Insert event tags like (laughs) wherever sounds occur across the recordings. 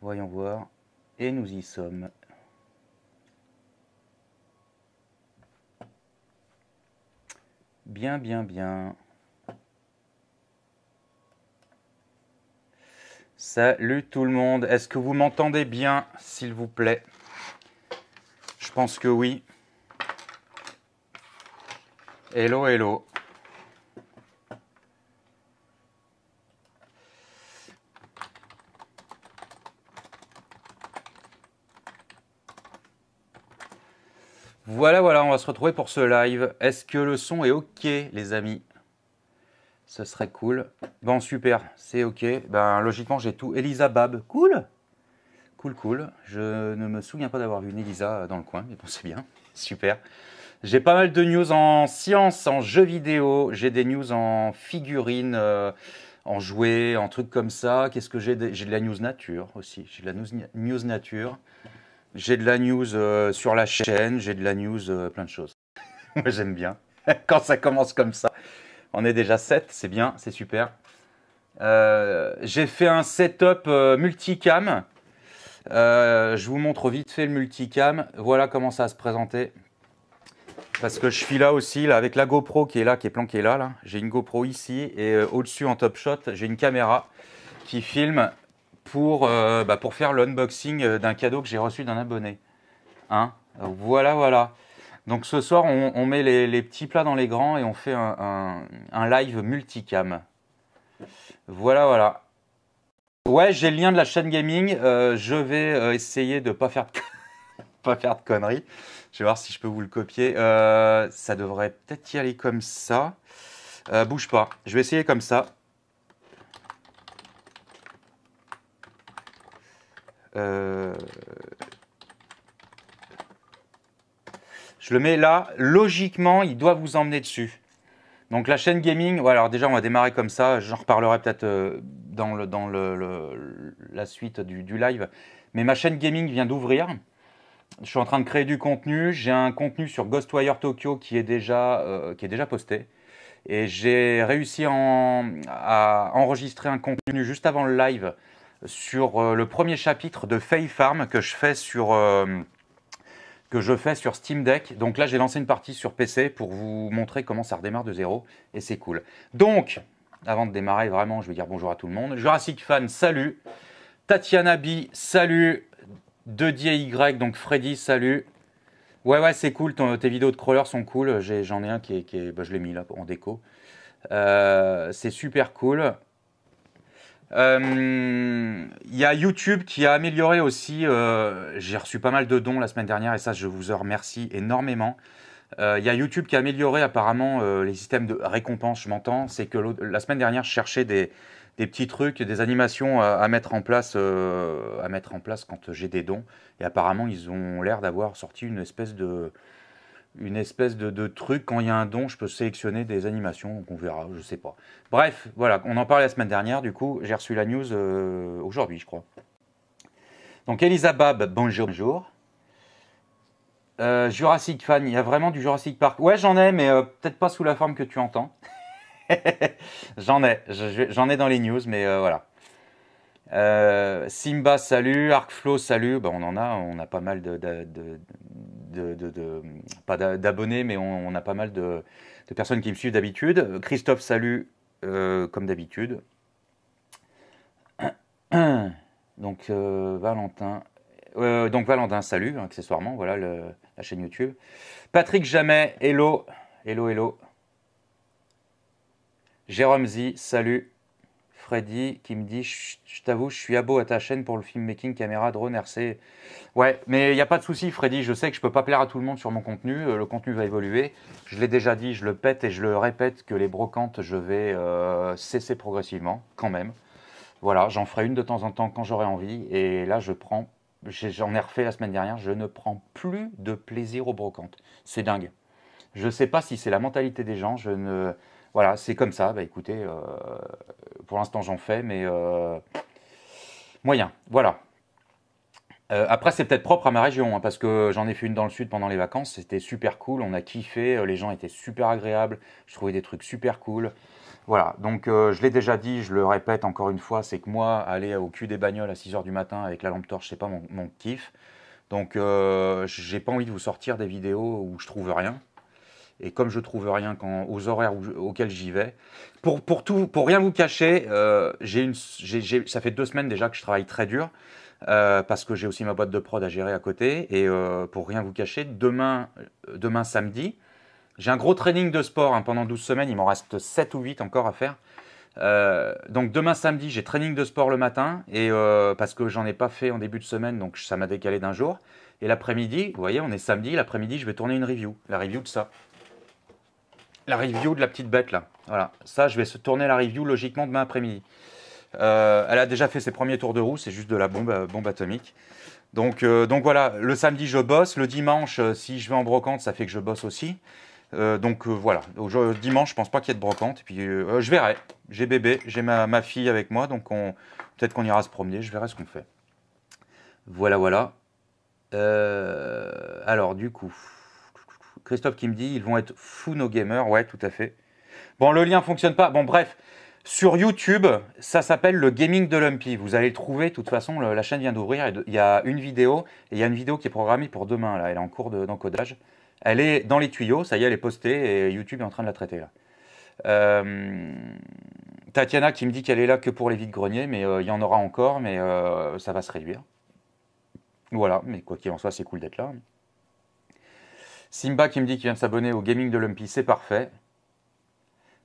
Voyons voir. Et nous y sommes. Bien, bien, bien. Salut tout le monde. Est-ce que vous m'entendez bien, s'il vous plaît Je pense que oui. Hello, hello. Voilà, voilà, on va se retrouver pour ce live. Est-ce que le son est OK, les amis Ce serait cool. Bon, super, c'est OK. Ben, logiquement, j'ai tout. Elisa Bab, cool Cool, cool. Je ne me souviens pas d'avoir vu une Elisa dans le coin, mais bon, c'est bien. Super. J'ai pas mal de news en science, en jeux vidéo. J'ai des news en figurines, euh, en jouets, en trucs comme ça. Qu'est-ce que j'ai J'ai de la news nature aussi. J'ai de la news nature. J'ai de la news euh, sur la chaîne, j'ai de la news, euh, plein de choses. (laughs) Moi j'aime bien. (laughs) Quand ça commence comme ça, on est déjà 7, c'est bien, c'est super. Euh, j'ai fait un setup multicam. je vous montre vite fait le multicam. Voilà comment ça va se présenter. Parce que je suis là aussi, là, avec la GoPro qui est là, qui est planquée là. là. J'ai une GoPro ici et au-dessus en top shot, j'ai une caméra qui filme pour, euh, bah, pour faire l'unboxing euh, d'un cadeau que j'ai reçu d'un abonné. Hein voilà, voilà. Donc ce soir, on, met les, petits plats dans les grands et on fait un, live multicam. Voilà, voilà. Ouais, j'ai le lien de la chaîne gaming. Euh, je vais essayer de ne pas, faire de... (laughs) pas faire de conneries. Je vais voir si je peux vous le copier. ça devrait peut-être y aller comme ça. bouge pas. Je vais essayer comme ça. Euh, je le mets là. Logiquement, il doit vous emmener dessus. Donc la chaîne gaming, voilà, alors déjà on va démarrer comme ça, j'en reparlerai peut-être euh, dans, la suite du, live. Mais ma chaîne gaming vient d'ouvrir. Je suis en train de créer du contenu. J'ai un contenu sur Ghostwire Tokyo qui est déjà, euh, qui est déjà posté. Et j'ai réussi à enregistrer un contenu juste avant le live sur euh, le premier chapitre de Fay Farm que je fais sur euh, que je fais sur Steam Deck. Donc là, j'ai lancé une partie sur PC pour vous montrer comment ça redémarre de zéro et c'est cool. Donc, avant de démarrer, vraiment, je vais dire bonjour à tout le monde. Jurassic Fan, salut. Tatiana B, salut. De Y, donc Freddy, salut. Ouais, ouais, c'est cool. tes vidéos de crawler sont cool. J'en ai, un qui est. Bah, je l'ai mis là en déco. Euh, c'est super cool. Il euh, y a YouTube qui a amélioré aussi. Euh, j'ai reçu pas mal de dons la semaine dernière et ça, je vous en remercie énormément. Il euh, y a YouTube qui a amélioré apparemment les systèmes de récompense, je m'entends. C'est que la semaine dernière, je cherchais des, petits trucs, des animations à mettre, en place, à mettre en place quand j'ai des dons. Et apparemment, ils ont l'air d'avoir sorti une espèce de, une espèce de, truc. Quand il y a un don, je peux sélectionner des animations, on verra, je sais pas. Bref, voilà, on en parlait la semaine dernière, du coup, j'ai reçu la news euh, aujourd'hui, je crois. Donc Elisabeth, bonjour, bonjour. Euh, Jurassic fan, il y a vraiment du Jurassic Park. Ouais, j'en ai, mais euh, peut-être pas sous la forme que tu entends. (laughs) j'en ai, j'en ai dans les news, mais voilà. Simba, salut. Arcflow, salut. Bah, on en a, on a pas mal de pas d'abonnés, mais on, a pas mal de, personnes qui me suivent d'habitude. Christophe, salut, euh, comme d'habitude. (coughs) Donc euh, Valentin, euh, donc Valentin, salut, accessoirement, voilà la chaîne YouTube. Patrick Jamais, hello, hello, hello. Jérôme Z, salut. Freddy qui me dit Je t'avoue, je suis abo à ta chaîne pour le filmmaking, caméra, drone, RC. Ouais, mais il n'y a pas de souci, Freddy. Je sais que je ne peux pas plaire à tout le monde sur mon contenu. Euh, le contenu va évoluer. Je l'ai déjà dit, je le pète et je le répète que les brocantes, je vais euh, cesser progressivement, quand même. Voilà, j'en ferai une de temps en temps quand j'aurai envie. Et là, je prends. J'en ai refait la semaine dernière. Je ne prends plus de plaisir aux brocantes. C'est dingue. Je ne sais pas si c'est la mentalité des gens. Je ne. Voilà, c'est comme ça. Bah écoutez, euh, pour l'instant j'en fais, mais euh, moyen. Voilà. Euh, après, c'est peut-être propre à ma région, hein, parce que j'en ai fait une dans le sud pendant les vacances. C'était super cool, on a kiffé, les gens étaient super agréables, je trouvais des trucs super cool. Voilà, donc je l'ai déjà dit, je le répète encore une fois, c'est que moi, aller au cul des bagnoles à 6h du matin avec la lampe torche, c'est pas mon, kiff. Donc j'ai pas envie de vous sortir des vidéos où je trouve rien. Et comme je trouve rien quand, aux horaires auxquels j'y vais, pour, pour, tout, pour rien vous cacher, euh, j'ai une, ça fait deux semaines déjà que je travaille très dur. Euh, parce que j'ai aussi ma boîte de prod à gérer à côté. Et euh, pour rien vous cacher, demain, demain samedi, j'ai un gros training de sport hein, pendant 12 semaines. Il m'en reste 7 ou 8 encore à faire. donc demain samedi, j'ai training de sport le matin et parce que j'en ai pas fait en début de semaine, donc ça m'a décalé d'un jour. Et l'après-midi, vous voyez, on est samedi, l'après-midi, je vais tourner une review, la review de ça la review de la petite bête là. Voilà, ça je vais se tourner la review logiquement demain après-midi. Euh, elle a déjà fait ses premiers tours de roue, c'est juste de la bombe, euh, bombe atomique. Donc, euh, donc voilà, le samedi je bosse, le dimanche si je vais en brocante ça fait que je bosse aussi. donc voilà, Au, dimanche je pense pas qu'il y ait de brocante, puis je verrai. J'ai bébé, j'ai ma, ma, fille avec moi, donc peut-être qu'on ira se promener, je verrai ce qu'on fait. Voilà, voilà. alors du coup... Christophe qui me dit, ils vont être fous nos gamers. Ouais, tout à fait. Bon, le lien fonctionne pas. Bon, bref. Sur YouTube, ça s'appelle le gaming de Lumpy. Vous allez le trouver. De toute façon, la chaîne vient d'ouvrir. Il y a une vidéo et il y a une vidéo qui est programmée pour demain. Là, elle est en cours d'encodage. elle est dans les tuyaux. Ça y est, elle est postée et YouTube est en train de la traiter euh, Tatiana qui me dit qu'elle est là que pour les vides-greniers, mais euh, il y en aura encore, mais euh, ça va se réduire. Voilà, mais quoi qu'il en soit, c'est cool d'être là. Simba qui me dit qu'il vient de s'abonner au Gaming de Lumpy, c'est parfait.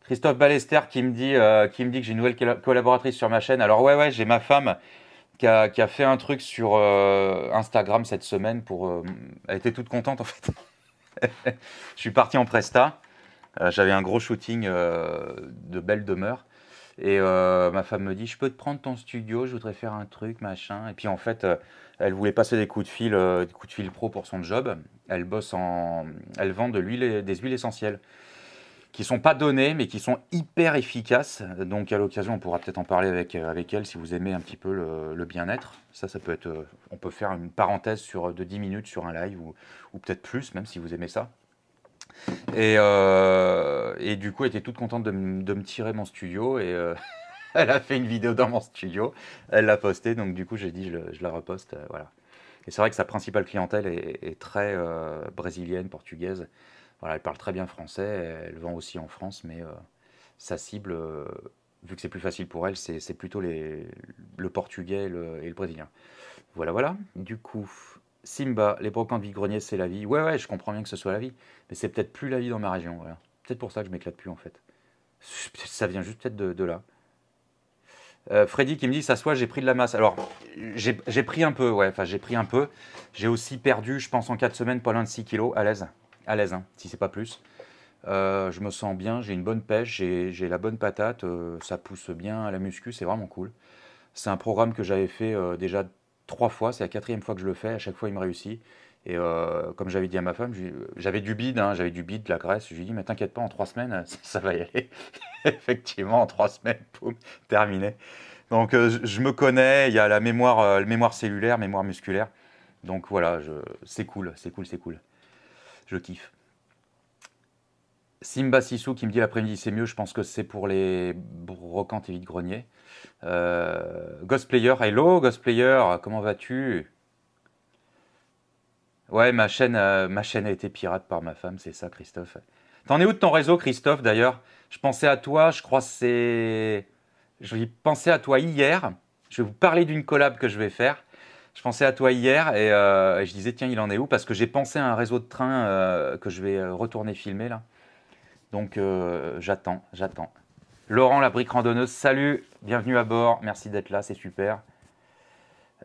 Christophe Balester qui me dit, euh, qui me dit que j'ai une nouvelle collaboratrice sur ma chaîne. Alors ouais, ouais, j'ai ma femme qui a, a, fait un truc sur euh, Instagram cette semaine pour... Euh, elle était toute contente en fait. (laughs) Je suis parti en presta. J'avais un gros shooting de belle demeure. Et ma femme me dit, je peux te prendre ton studio, je voudrais faire un truc, machin. Et puis en fait, elle voulait passer des coups de fil, des coups de fil pro pour son job. Elle, bosse en, elle vend de l'huile, des huiles essentielles qui sont pas données, mais qui sont hyper efficaces. Donc à l'occasion, on pourra peut-être en parler avec, euh, avec elle si vous aimez un petit peu le, bien-être. Ça, ça peut être, euh, on peut faire une parenthèse sur, de 10 minutes sur un live ou, ou peut-être plus, même si vous aimez ça. Et, euh, et du coup, elle était toute contente de, de me tirer mon studio et (laughs) elle a fait une vidéo dans mon studio. Elle l'a postée, donc du coup, j'ai dit je, la reposte. voilà. Et c'est vrai que sa principale clientèle est, très euh, brésilienne, portugaise. Voilà, elle parle très bien français, elle vend aussi en France, mais euh, sa cible, euh, vu que c'est plus facile pour elle, c'est plutôt les, le portugais et le, brésilien. Voilà, voilà. Du coup, Simba, les brocantes greniers c'est la vie. Ouais, ouais, je comprends bien que ce soit la vie, mais c'est peut-être plus la vie dans ma région. Peut-être pour ça que je m'éclate plus en fait. Ça vient juste peut-être de là. Euh, Freddy qui me dit ça soit j'ai pris de la masse. Alors, j'ai pris un peu, ouais, enfin, j'ai pris un peu. J'ai aussi perdu, je pense, en 4 semaines, pas loin de 6 kilos, à l'aise. À l'aise, hein, si c'est pas plus. Euh, je me sens bien, j'ai une bonne pêche, j'ai la bonne patate, euh, ça pousse bien la muscu, c'est vraiment cool. C'est un programme que j'avais fait déjà trois fois, c'est la quatrième fois que je le fais, à chaque fois il me réussit. Et euh, comme j'avais dit à ma femme, j'avais du bide, hein, j'avais du bide, de la graisse. Je lui ai dit, mais t'inquiète pas, en trois semaines, (laughs) ça, va y aller. (laughs) Effectivement, en trois semaines, boum, terminé. Donc euh, je, me connais, il y a la mémoire, euh, mémoire cellulaire, mémoire musculaire. Donc voilà, c'est cool, c'est cool, c'est cool. Je kiffe. Simba Sissou qui me dit l'après-midi c'est mieux, je pense que c'est pour les brocantes et vide greniers. Ghostplayer, hello Ghostplayer, comment vas-tu Ouais, ma chaîne, euh, ma chaîne a été pirate par ma femme, c'est ça, Christophe. T'en es où de ton réseau, Christophe, d'ailleurs Je pensais à toi, je crois que c'est. Je pensais à toi hier. Je vais vous parler d'une collab que je vais faire. Je pensais à toi hier et, euh, je disais, tiens, il en est où Parce que j'ai pensé à un réseau de train euh, que je vais retourner filmer, là. Donc, j'attends, j'attends. Laurent, la brique randonneuse, salut, bienvenue à bord, merci d'être là, c'est super.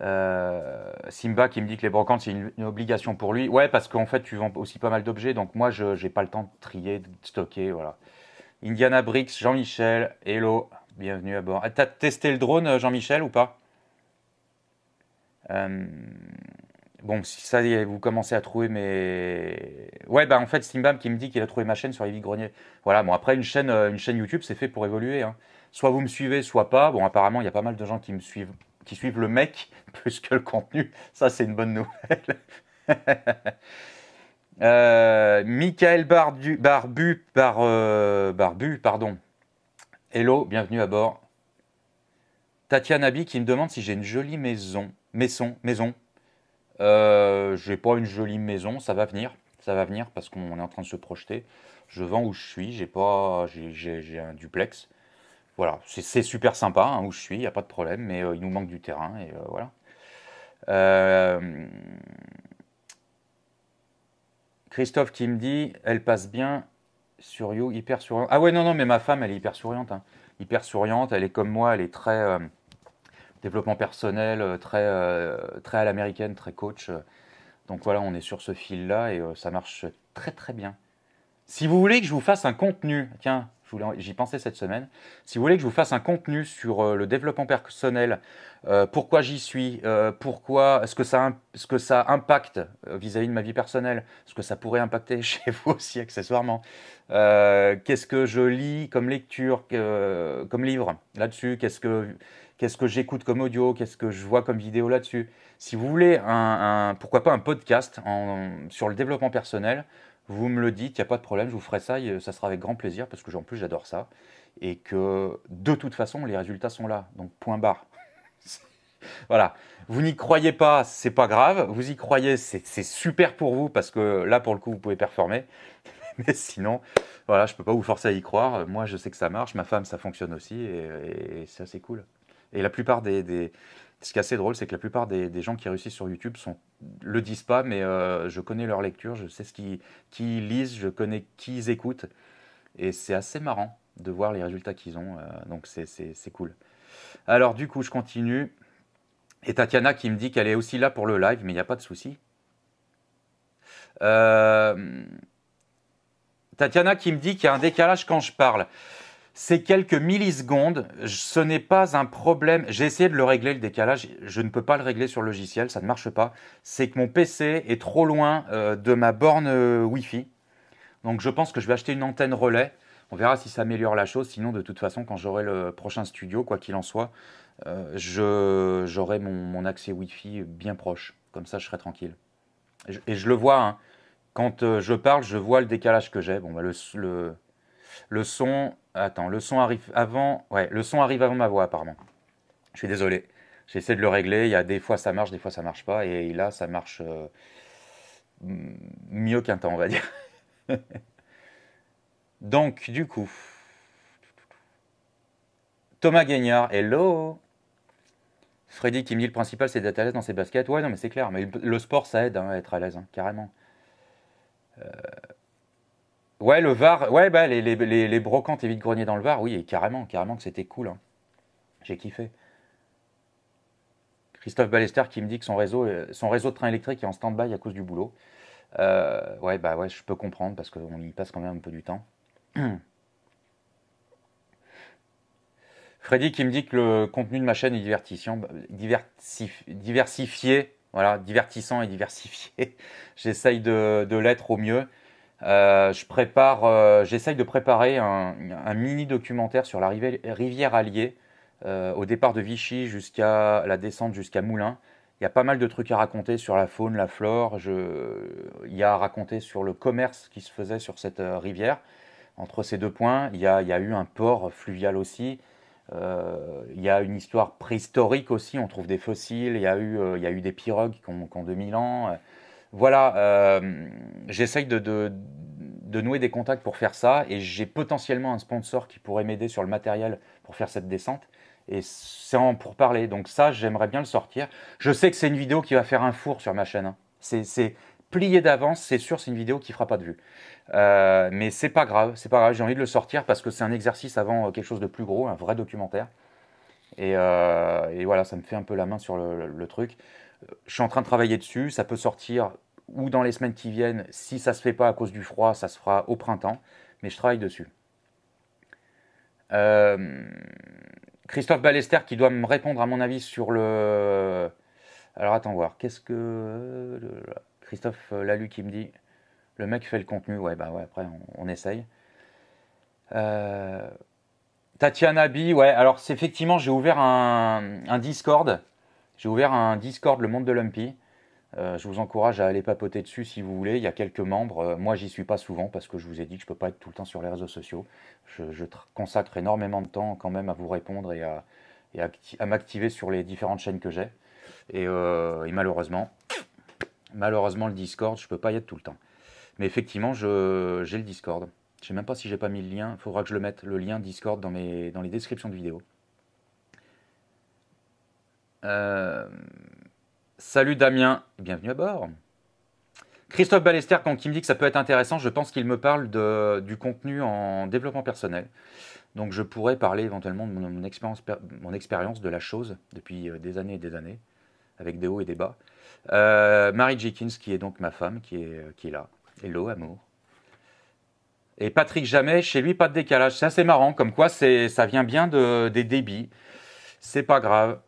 Euh, Simba qui me dit que les brocantes, c'est une, obligation pour lui. Ouais, parce qu'en fait, tu vends aussi pas mal d'objets, donc moi, je n'ai pas le temps de trier, de stocker, voilà. Indiana Bricks, Jean-Michel, hello, bienvenue à bord. Ah, t'as testé le drone, euh, Jean-Michel, ou pas euh, Bon, si ça vous commencez à trouver mes... Ouais, bah en fait, Simba qui me dit qu'il a trouvé ma chaîne sur les Grenier. greniers Voilà, bon, après, une chaîne, une chaîne YouTube, c'est fait pour évoluer. Hein. Soit vous me suivez, soit pas. Bon, apparemment, il y a pas mal de gens qui me suivent qui suivent le mec (laughs) plus que le contenu. Ça, c'est une bonne nouvelle. (laughs) euh, Michael Bardu, Barbu, Bar, euh, Barbu, pardon. Hello, bienvenue à bord. Tatiana B qui me demande si j'ai une jolie maison. Maison, maison. Euh, j'ai pas une jolie maison, ça va venir. Ça va venir parce qu'on est en train de se projeter. Je vends où je suis, j'ai pas, j'ai un duplex. Voilà, c'est super sympa hein, où je suis, il n'y a pas de problème, mais euh, il nous manque du terrain et euh, voilà. Euh, Christophe qui me dit, elle passe bien sur You, hyper souriante. Ah ouais, non, non, mais ma femme, elle est hyper souriante. Hein. Hyper souriante, elle est comme moi, elle est très développement personnel, très, très à l'américaine, très coach. Donc voilà, on est sur ce fil-là et ça marche très très bien. Si vous voulez que je vous fasse un contenu, tiens, J'y pensais cette semaine. Si vous voulez que je vous fasse un contenu sur euh, le développement personnel, euh, pourquoi j'y suis, euh, pourquoi, ce que ça, ce que ça impacte vis-à-vis de ma vie personnelle, ce que ça pourrait impacter (laughs) chez vous aussi accessoirement, qu'est-ce que je lis comme lecture, comme livre là-dessus, qu'est-ce que, qu'est-ce que j'écoute comme audio, qu'est-ce que je vois comme vidéo là-dessus. Si vous voulez, un, pourquoi pas un podcast sur le développement personnel, vous me le dites, il n'y a pas de problème, je vous ferai ça, euh, ça sera avec grand plaisir, parce que j'en plus j'adore ça, et que de toute façon, les résultats sont là, donc point barre. (laughs) voilà, vous n'y croyez pas, c'est pas grave, vous y croyez, c'est super pour vous, parce que là, pour le coup, vous pouvez performer, (laughs) mais sinon, voilà, je ne peux pas vous forcer à y croire, moi je sais que ça marche, ma femme, ça fonctionne aussi, et, ça c'est cool. Et la plupart des ce qui est assez drôle, c'est que la plupart des, gens qui réussissent sur YouTube ne le disent pas, mais euh, je connais leur lecture, je sais ce qu'ils lisent, je connais qui ils écoutent. Et c'est assez marrant de voir les résultats qu'ils ont. Euh, donc c'est cool. Alors du coup, je continue. Et Tatiana qui me dit qu'elle est aussi là pour le live, mais il n'y a pas de souci. Euh, Tatiana qui me dit qu'il y a un décalage quand je parle ces quelques millisecondes, ce n'est pas un problème. J'ai essayé de le régler, le décalage. Je ne peux pas le régler sur le logiciel, ça ne marche pas. C'est que mon PC est trop loin euh, de ma borne euh, Wi-Fi. Donc je pense que je vais acheter une antenne relais. On verra si ça améliore la chose. Sinon, de toute façon, quand j'aurai le prochain studio, quoi qu'il en soit, euh, j'aurai mon, accès Wi-Fi bien proche. Comme ça, je serai tranquille. Et je, le vois. Hein. Quand je parle, je vois le décalage que j'ai. Bon, bah, le, le le son, attends, le son arrive avant, ouais, le son arrive avant ma voix apparemment. Je suis désolé. J'essaie de le régler. Il y a des fois ça marche, des fois ça marche pas, et là ça marche euh, mieux qu'un temps, on va dire. (laughs) Donc, du coup, Thomas Gagnard, hello. Freddy qui me dit le principal c'est d'être à l'aise dans ses baskets. Ouais, non, mais c'est clair. Mais le sport ça aide hein, à être à l'aise, hein, carrément. Euh, Ouais, le VAR, ouais, bah, les, les, brocantes et vide greniers dans le VAR, oui, carrément, carrément que c'était cool. Hein. J'ai kiffé. Christophe Ballester qui me dit que son réseau, euh, son réseau de train électrique est en stand-by à cause du boulot. Euh, ouais, bah ouais, je peux comprendre parce qu'on y passe quand même un peu du temps. (clears throat) Freddy qui me dit que le contenu de ma chaîne est divertissant, bah, diversifié, voilà, divertissant et diversifié. (laughs) J'essaye de l'être au mieux. Euh, je prépare, euh, j'essaye de préparer un, mini documentaire sur la rivière Allier, euh, au départ de Vichy jusqu'à la descente jusqu'à Moulins. Il y a pas mal de trucs à raconter sur la faune, la flore. Il y a à raconter sur le commerce qui se faisait sur cette rivière. Entre ces deux points, il y a, eu un port fluvial aussi. il y a une histoire préhistorique aussi. On trouve des fossiles. Il y a eu, des pirogues qu'en qui ont 2000 ans voilà, euh, j'essaye de, nouer des contacts pour faire ça et j'ai potentiellement un sponsor qui pourrait m'aider sur le matériel pour faire cette descente. Et c'est en pour parler. Donc ça, j'aimerais bien le sortir. Je sais que c'est une vidéo qui va faire un four sur ma chaîne. Hein. C'est plié d'avance, c'est sûr, c'est une vidéo qui fera pas de vue. Euh, mais c'est pas grave, c'est pas grave. J'ai envie de le sortir parce que c'est un exercice avant euh, quelque chose de plus gros, un vrai documentaire. Et, voilà, ça me fait un peu la main sur le truc. Je suis en train de travailler dessus, ça peut sortir ou dans les semaines qui viennent. Si ça ne se fait pas à cause du froid, ça se fera au printemps, mais je travaille dessus. Euh, Christophe Ballester qui doit me répondre à mon avis sur le... Alors attends voir, qu'est-ce que... Christophe Lalu qui me dit, le mec fait le contenu, ouais bah ouais, après on, essaye. Euh, Tatiana B, ouais, alors c'est effectivement, j'ai ouvert un Discord j'ai ouvert un Discord, le monde de Lumpy. Euh, je vous encourage à aller papoter dessus si vous voulez. Il y a quelques membres. moi euh, moi, j'y suis pas souvent parce que je vous ai dit que je ne peux pas être tout le temps sur les réseaux sociaux. Je, consacre énormément de temps quand même à vous répondre et à, m'activer sur les différentes chaînes que j'ai. Et, euh, malheureusement, malheureusement, le Discord, je ne peux pas y être tout le temps. Mais effectivement, j'ai le Discord. Je ne sais même pas si j'ai pas mis le lien. Il faudra que je le mette, le lien Discord, dans, dans les descriptions de vidéos. Euh, salut Damien, bienvenue à bord. Christophe Ballester, quand il me dit que ça peut être intéressant, je pense qu'il me parle du contenu en développement personnel. Donc je pourrais parler éventuellement de mon, expérience, de la chose depuis euh, des années et des années, avec des hauts et des bas. Euh, Marie Jenkins, qui est donc ma femme, qui est, là. Hello, amour. Et Patrick Jamais, chez lui, pas de décalage. C'est assez marrant, comme quoi ça vient bien de, des débits. C'est pas grave.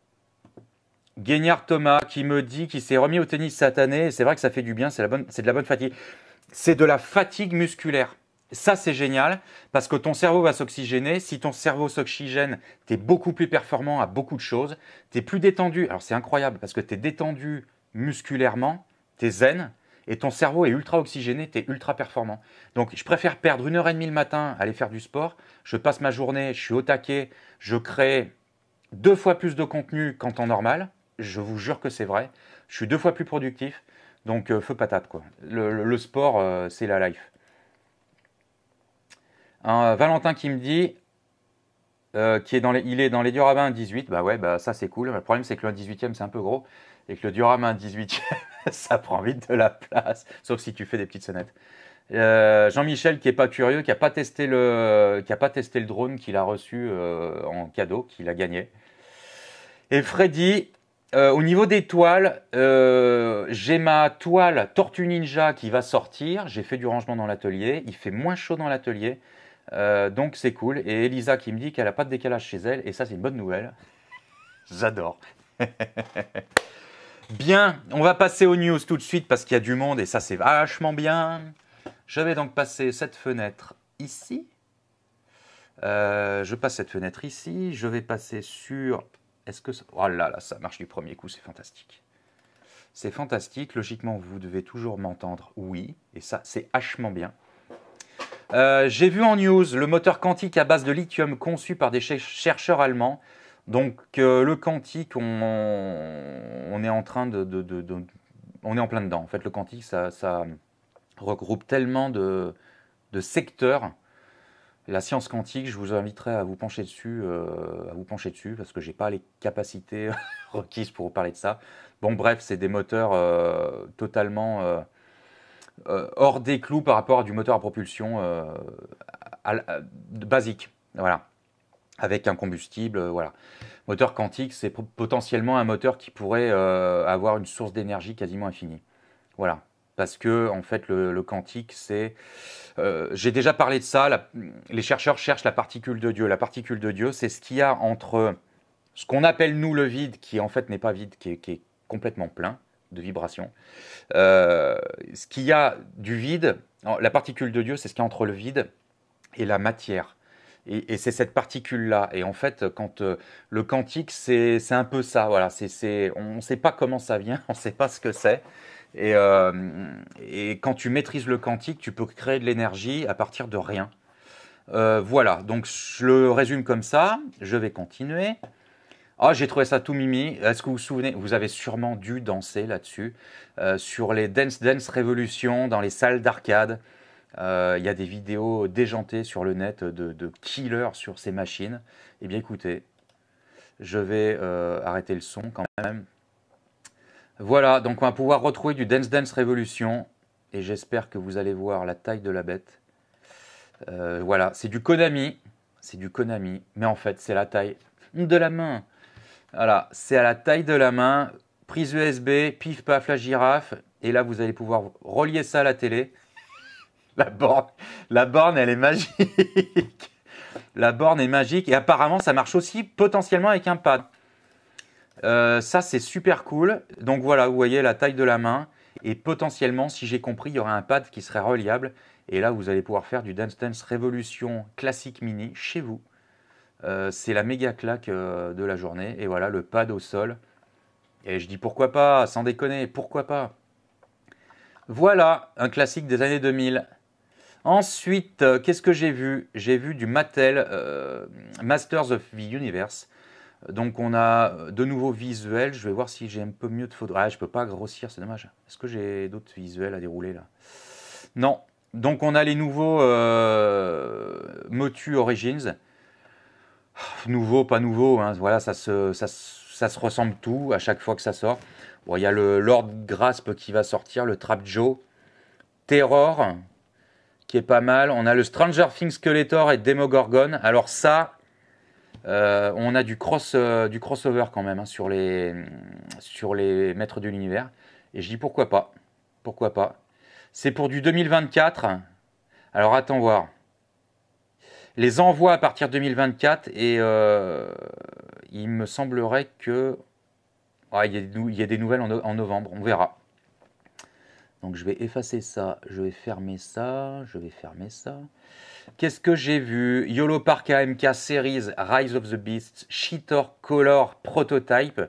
Guignard Thomas qui me dit qu'il s'est remis au tennis cette année. c'est vrai que ça fait du bien, c'est de la bonne fatigue. C'est de la fatigue musculaire. Ça, c'est génial parce que ton cerveau va s'oxygéner. Si ton cerveau s'oxygène, tu es beaucoup plus performant à beaucoup de choses. Tu es plus détendu. Alors, c'est incroyable parce que tu es détendu musculairement, tu es zen et ton cerveau est ultra oxygéné, tu es ultra performant. Donc, je préfère perdre une heure et demie le matin à aller faire du sport. Je passe ma journée, je suis au taquet, je crée deux fois plus de contenu qu'en temps normal je vous jure que c'est vrai. Je suis deux fois plus productif. Donc, euh, feu patate, quoi. Le, sport, euh, c'est la life. Euh, Valentin qui me dit qu'il qui est dans les, il est dans les 18, bah ouais, bah ça c'est cool. Le problème c'est que le 18e c'est un peu gros et que le diorama 1 18e (laughs) ça prend vite de la place, sauf si tu fais des petites sonnettes. Jean-Michel qui n'est pas curieux, qui n'a pas testé le, qui a pas testé le drone qu'il a reçu en cadeau, qu'il a gagné. Et Freddy euh, au niveau des toiles, euh, j'ai ma toile Tortue Ninja qui va sortir. J'ai fait du rangement dans l'atelier. Il fait moins chaud dans l'atelier. Euh, donc c'est cool. Et Elisa qui me dit qu'elle n'a pas de décalage chez elle. Et ça, c'est une bonne nouvelle. J'adore. (laughs) bien, on va passer aux news tout de suite parce qu'il y a du monde et ça, c'est vachement bien. Je vais donc passer cette fenêtre ici. je passe cette fenêtre ici. Je vais passer sur est-ce que ça... Oh là là, ça marche du premier coup, c'est fantastique. C'est fantastique. Logiquement, vous devez toujours m'entendre oui. Et ça, c'est hachement bien. Euh, j'ai vu en news le moteur quantique à base de lithium conçu par des chercheurs allemands. Donc, euh, le quantique, on, est en train de, On est en plein dedans. En fait, le quantique, ça, ça regroupe tellement de, secteurs la science quantique, je vous inviterai à vous pencher dessus, euh, à vous pencher dessus parce que je n'ai pas les capacités (laughs) requises pour vous parler de ça. Bon, bref, c'est des moteurs euh, totalement euh, hors des clous par rapport à du moteur à propulsion basique. Voilà. Avec un combustible, voilà. Moteur quantique, c'est potentiellement un moteur qui pourrait avoir une source d'énergie quasiment infinie. Voilà parce que en fait le, le cantique c'est euh, j'ai déjà parlé de ça les chercheurs cherchent la particule de Dieu la particule de Dieu c'est ce qu'il y a entre ce qu'on appelle nous le vide qui en fait n'est pas vide qui est, complètement plein de vibrations euh, ce qu'il y a du vide la particule de Dieu c'est ce qu'il y a entre le vide et la matière et, c'est cette particule-là. Et en fait, quand euh, le quantique, c'est un peu ça. Voilà, c'est on ne sait pas comment ça vient, (laughs) on ne sait pas ce que c'est. Euh, et, quand tu maîtrises le quantique, tu peux créer de l'énergie à partir de rien. Euh, voilà, donc je le résume comme ça. Je vais continuer. Ah, j'ai trouvé ça tout mimi. Est-ce que vous vous souvenez Vous avez sûrement dû danser là-dessus, euh, sur les Dance Dance Révolution, dans les salles d'arcade. Il y a des vidéos déjantées sur le net de, de killers sur ces machines. Eh bien, écoutez, je vais arrêter le son quand même. Voilà, donc on va pouvoir retrouver du Dance Dance Revolution. Et j'espère que vous allez voir la taille de la bête. Euh, voilà, c'est du Konami. C'est du Konami. Mais en fait, c'est la taille de la main. Voilà, c'est à la taille de la main. Prise USB, pif paf la girafe. Et là, vous allez pouvoir relier ça à la télé. la borne, la borne elle est magique. la borne est magique. Et apparemment, ça marche aussi potentiellement avec un pad. Euh, ça, c'est super cool. Donc voilà, vous voyez la taille de la main. Et potentiellement, si j'ai compris, il y aurait un pad qui serait reliable. Et là, vous allez pouvoir faire du Dance Dance Revolution Classic mini chez vous. Euh, c'est la méga claque euh, de la journée. Et voilà, le pad au sol. Et je dis pourquoi pas, sans déconner, pourquoi pas. Voilà, un classique des années 2000. Ensuite, qu'est-ce que j'ai vu J'ai vu du Mattel Masters of the Universe. Donc on a euh, de nouveaux visuels. Je vais voir si j'ai un peu mieux de faudrait. Ah, je peux pas grossir, c'est dommage. Est-ce que j'ai d'autres visuels à dérouler là Non. Donc on a les nouveaux euh, Motu Origins. Nouveau, pas nouveau, hein. voilà, ça se, ça, se ressemble tout à chaque fois que ça sort. Bon, il y a le Lord Grasp qui va sortir, le Trap Joe, Terror, qui est pas mal. On a le Stranger Things Skeletor et Demogorgon. Alors ça, euh, on a du, cross, euh, du crossover quand même hein, sur, les, sur les maîtres de l'univers. Et je dis pourquoi pas. Pourquoi pas. C'est pour du 2024. Alors attends voir. Les envois à partir de 2024 et euh, il me semblerait que... Ah, il, y a, des nouvelles en novembre, on verra. Donc je vais effacer ça, je vais fermer ça, je vais fermer ça. Qu'est-ce que j'ai vu YOLO Park AMK Series, Rise of the Beasts, Cheetor Color Prototype.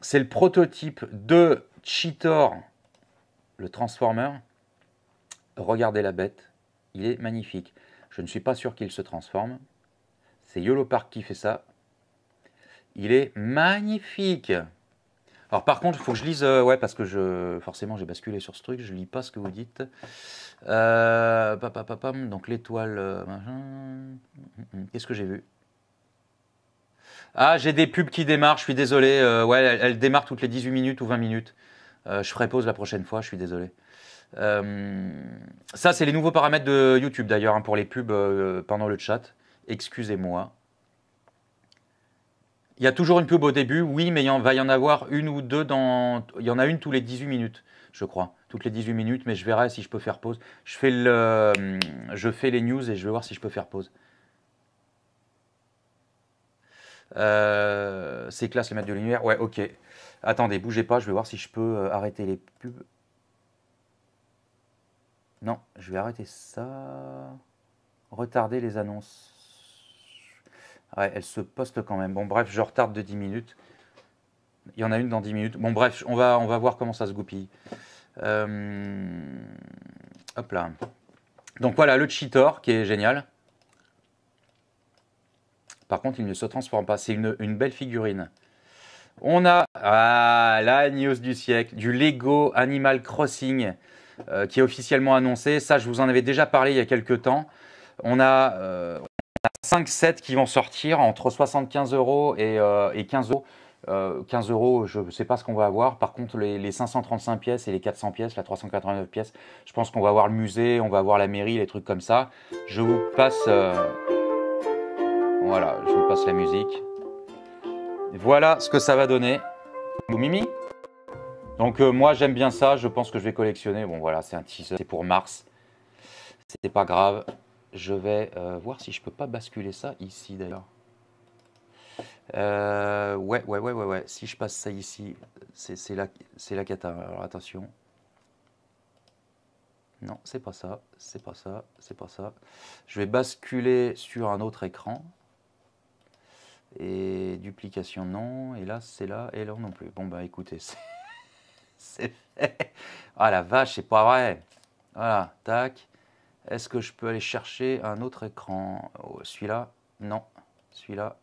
C'est le prototype de Cheetor, le Transformer. Regardez la bête, il est magnifique. Je ne suis pas sûr qu'il se transforme. C'est YOLO Park qui fait ça. Il est magnifique. Alors par contre, il faut que je lise, euh, ouais, parce que je, forcément j'ai basculé sur ce truc, je lis pas ce que vous dites. Euh, donc l'étoile, euh, mm, mm, mm. qu'est-ce que j'ai vu Ah, j'ai des pubs qui démarrent, je suis désolé, ouais, elles, démarrent toutes les 18 minutes ou 20 minutes. je ferai pause la prochaine fois, je suis désolé. ça, c'est les nouveaux paramètres de YouTube d'ailleurs hein, pour les pubs pendant le chat. Excusez-moi. Il y a toujours une pub au début, oui, mais il va y en avoir une ou deux dans. Il y en a une tous les 18 minutes, je crois. Toutes les 18 minutes, mais je verrai si je peux faire pause. Je fais, le... Euh, je fais les news et je vais voir si je peux faire pause. Euh, c'est classe, les maîtres de l'univers. Ouais, ok. Attendez, bougez pas, je vais voir si je peux euh, arrêter les pubs. Non, je vais arrêter ça. Retarder les annonces. Ouais, elle se poste quand même. Bon, bref, je retarde de 10 minutes. Il y en a une dans 10 minutes. Bon, bref, on va, on va voir comment ça se goupille. Euh, hop là. Donc voilà, le cheater qui est génial. Par contre, il ne se transforme pas. C'est une, belle figurine. On a ah, la news du siècle, du Lego Animal Crossing euh, qui est officiellement annoncé. Ça, je vous en avais déjà parlé il y a quelques temps. On a, euh, 5 sets qui vont sortir entre 75 euros et, 15 euh, euros. 15 euh, euros, je ne sais pas ce qu'on va avoir. Par contre, les, 535 pièces et les 400 pièces, la 389 pièces, je pense qu'on va avoir le musée, on va avoir la mairie, les trucs comme ça. Je vous passe, euh, voilà, je vous passe la musique. Voilà ce que ça va donner. Mimi. Donc moi j'aime bien ça, je pense que je vais collectionner. Bon voilà, c'est un teaser, c'est pour mars. C'était pas grave. Je vais voir si je peux pas basculer ça ici d'ailleurs. ouais, ouais, ouais, ouais, ouais. Si je passe ça ici, c'est la, la cata. Alors attention. Non, c'est pas ça, c'est pas ça, c'est pas ça. Je vais basculer sur un autre écran. Et duplication, non. Et là, c'est là, et là non plus. Bon, bah écoutez, c'est fait. Ah la vache, c'est pas vrai. Voilà, tac. Est-ce que je peux aller chercher un autre écran oh, Celui-là Non. Celui-là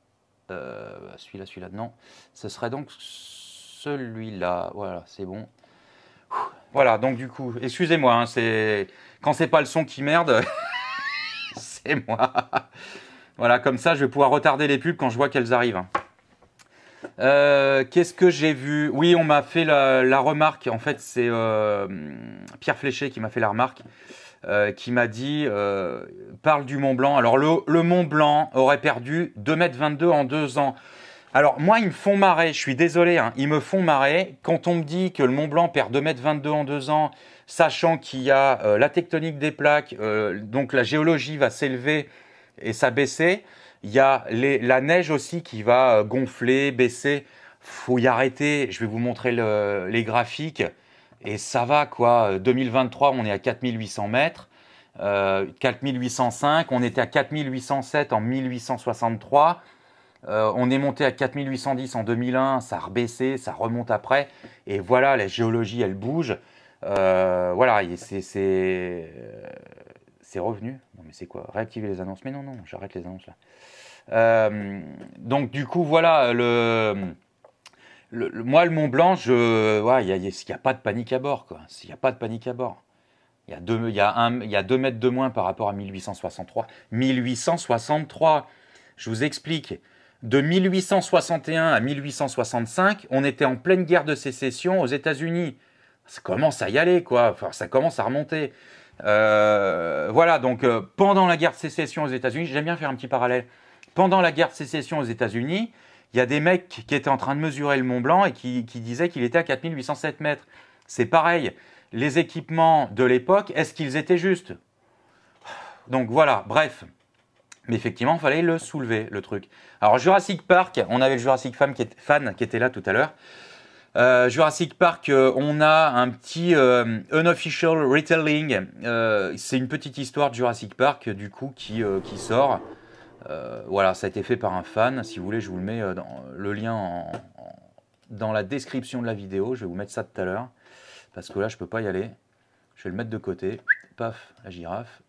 euh, Celui-là, celui-là, non. Ce serait donc celui-là. Voilà, c'est bon. Voilà, donc du coup, excusez-moi, quand hein, c'est quand c'est pas le son qui merde, (laughs) c'est moi. voilà, comme ça, je vais pouvoir retarder les pubs quand je vois qu'elles arrivent. Hein. Euh, qu'est-ce que j'ai vu Oui, on m'a fait la, remarque. En fait, c'est euh, Pierre Fléché qui m'a fait la remarque. Euh, qui m'a dit euh, parle du Mont Blanc. Alors, le, Mont Blanc aurait perdu 2,22 m en deux ans. Alors, moi, ils me font marrer, je suis désolé, hein. ils me font marrer. Quand on me dit que le Mont Blanc perd 2,22 m en deux ans, sachant qu'il y a euh, la tectonique des plaques, donc la géologie va s'élever et s'abaisser. Il y a la neige aussi qui va gonfler, baisser. Faut y arrêter. Je vais vous montrer les graphiques. Et ça va, quoi. 2023, euh, on est à 4800 mètres. 4805, euh, on était à 4807 en 1863. Euh, on est monté à 4810 en 2001, ça a rebaissé, ça remonte après. Et voilà, la géologie, elle bouge. voilà, c'est c'est revenu. Non, mais c'est quoi Réactiver les annonces. Mais non, non, j'arrête les annonces là. donc, du coup, voilà, le le, moi, le Mont Blanc, il n'y a, pas de panique à bord, Il n'y a pas de panique à bord. Il y, a deux, mètres de moins par rapport à 1863. 1863, je vous explique. De 1861 à 1865, on était en pleine guerre de sécession aux États-Unis. Ça commence à y aller, quoi. ça commence à remonter. Euh, voilà, donc euh, pendant la guerre de sécession aux États-Unis, j'aime bien faire un petit parallèle. Pendant la guerre de sécession aux États-Unis, il y a des mecs qui étaient en train de mesurer le Mont Blanc et qui, disaient qu'il était à 4807 mètres. C'est pareil. Les équipements de l'époque, est-ce qu'ils étaient justes Donc voilà, bref. Mais effectivement, il fallait le soulever, le truc. Alors Jurassic Park, on avait le Jurassic Fan qui, est, fan qui était là tout à l'heure. Euh, Jurassic Park, euh, on a un petit euh, unofficial retelling. c'est une petite histoire de Jurassic Park, du coup, qui, qui sort. Euh, voilà, ça a été fait par un fan. Si vous voulez, je vous le mets euh, dans le lien dans la description de la vidéo. Je vais vous mettre ça tout à l'heure. Parce que là, je ne peux pas y aller. Je vais le mettre de côté. Paf, la girafe.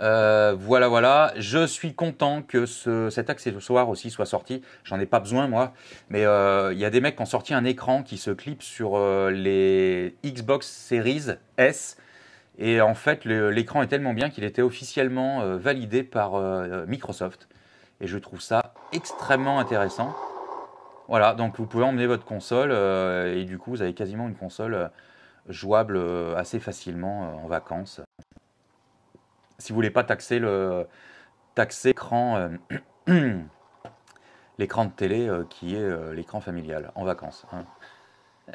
Euh, voilà, voilà. Je suis content que ce, cet accessoire aussi soit sorti. J'en ai pas besoin, moi. Mais il y a des mecs qui ont sorti un écran qui se clip sur les Xbox Series S et en fait, l'écran est tellement bien qu'il était officiellement euh, validé par euh, Microsoft. Et je trouve ça extrêmement intéressant. Voilà, donc vous pouvez emmener votre console euh, et du coup, vous avez quasiment une console jouable assez facilement en vacances. Si vous voulez pas taxer le l'écran (clears throat) l'écran de télé qui est l'écran familial en vacances. Hein.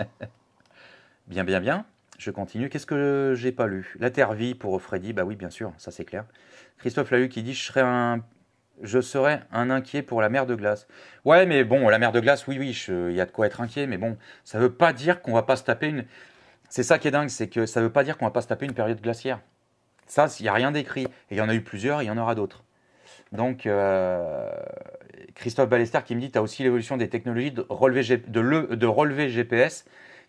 (laughs) bien, bien, bien. Je continue. Qu'est-ce que j'ai pas lu La Terre vie pour Freddy. Bah oui, bien sûr, ça c'est clair. Christophe eu qui dit je serais un je serais un inquiet pour la mer de glace. Ouais, mais bon, la mer de glace, oui, oui, il y a de quoi être inquiet, mais bon, ça veut pas dire qu'on va pas se taper une. C'est ça qui est dingue, c'est que ça veut pas dire qu'on va pas se taper une période glaciaire. Ça, il n'y a rien d'écrit. Et il y en a eu plusieurs, il y en aura d'autres. Donc, euh, Christophe Ballester qui me dit, tu as aussi l'évolution des technologies de relever, de, le, de relever GPS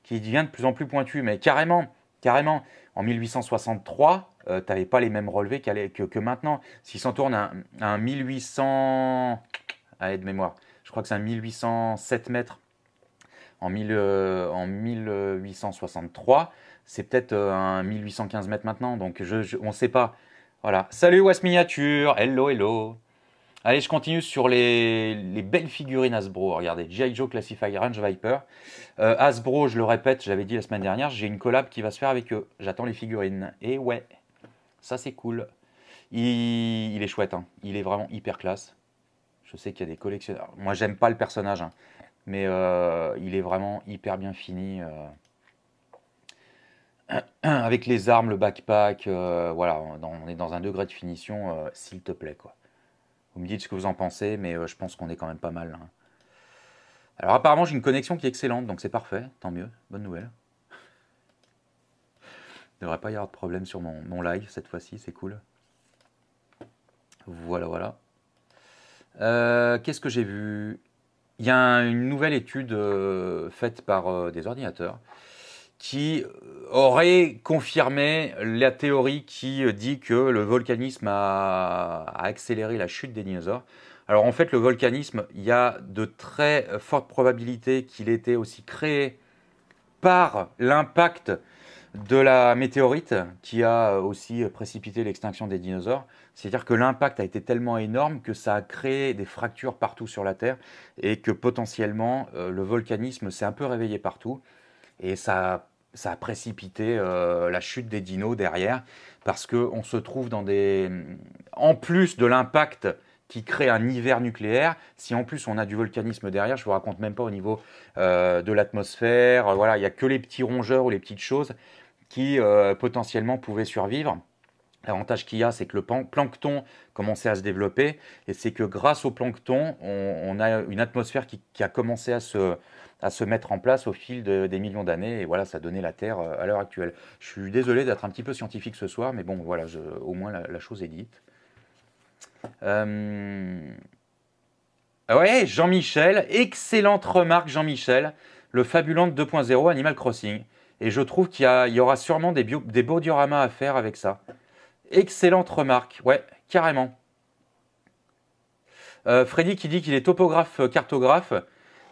qui devient de plus en plus pointu. Mais carrément, carrément, en 1863, tu n'avais pas les mêmes relevés que, maintenant. S'il s'en tourne à, un 1800... Allez, de mémoire. Je crois que c'est un 1807 mètres en, 1863. Euh, c'est peut-être euh, un 1815 mètres maintenant, donc on ne sait pas. Voilà. Salut Miniature Hello, hello Allez, je continue sur les, belles figurines Hasbro. Regardez, G.I. Joe Classified Range Viper. Euh, Hasbro, je le répète, j'avais dit la semaine dernière, j'ai une collab qui va se faire avec eux. J'attends les figurines. Et ouais, ça c'est cool. Il, est chouette, hein. il est vraiment hyper classe. Je sais qu'il y a des collectionneurs. Moi, j'aime pas le personnage, hein. mais euh, il est vraiment hyper bien fini. Euh. (clears throat) avec les armes, le backpack, voilà, on est dans un degré de finition, s'il te plaît, quoi. Vous me dites ce que vous en pensez, mais euh, je pense qu'on est quand même pas mal. Hein. Alors apparemment j'ai une connexion qui est excellente, donc c'est parfait, tant mieux, bonne nouvelle. Il (laughs) ne devrait pas y avoir de problème sur mon, live cette fois-ci, c'est cool. Voilà, voilà. Euh, qu'est-ce que j'ai vu Il y a une nouvelle étude euh, faite par des ordinateurs qui euh, aurait confirmé la théorie qui euh, dit que le volcanisme a, accéléré la chute des dinosaures. Alors en fait, le volcanisme, il y a de très fortes probabilités qu'il était aussi créé par l'impact de la météorite qui a euh, aussi précipité l'extinction des dinosaures. C'est-à-dire que l'impact a été tellement énorme que ça a créé des fractures partout sur la Terre et que potentiellement le volcanisme s'est un peu réveillé partout. Et ça, a précipité euh, la chute des dinos derrière, parce qu'on se trouve dans des... En plus de l'impact qui crée un hiver nucléaire. Si en plus on a du volcanisme derrière, je vous raconte même pas au niveau euh, de l'atmosphère. Euh, voilà, il n'y a que les petits rongeurs ou les petites choses qui potentiellement pouvaient survivre. L'avantage qu'il y a, c'est que le plancton commençait à se développer et c'est que grâce au plancton, on, a une atmosphère qui, a commencé à se, à se, mettre en place au fil des millions d'années et voilà, ça donnait la Terre euh, à l'heure actuelle. Je suis désolé d'être un petit peu scientifique ce soir, mais bon, voilà, au moins la, chose est dite. Euh... Ah ouais, Jean-Michel, excellente remarque Jean-Michel, le Fabulant 2.0 Animal Crossing. Et je trouve qu'il y, aura sûrement des, des beaux dioramas à faire avec ça. Excellente remarque, ouais, carrément. Euh, Freddy qui dit qu'il est topographe euh, cartographe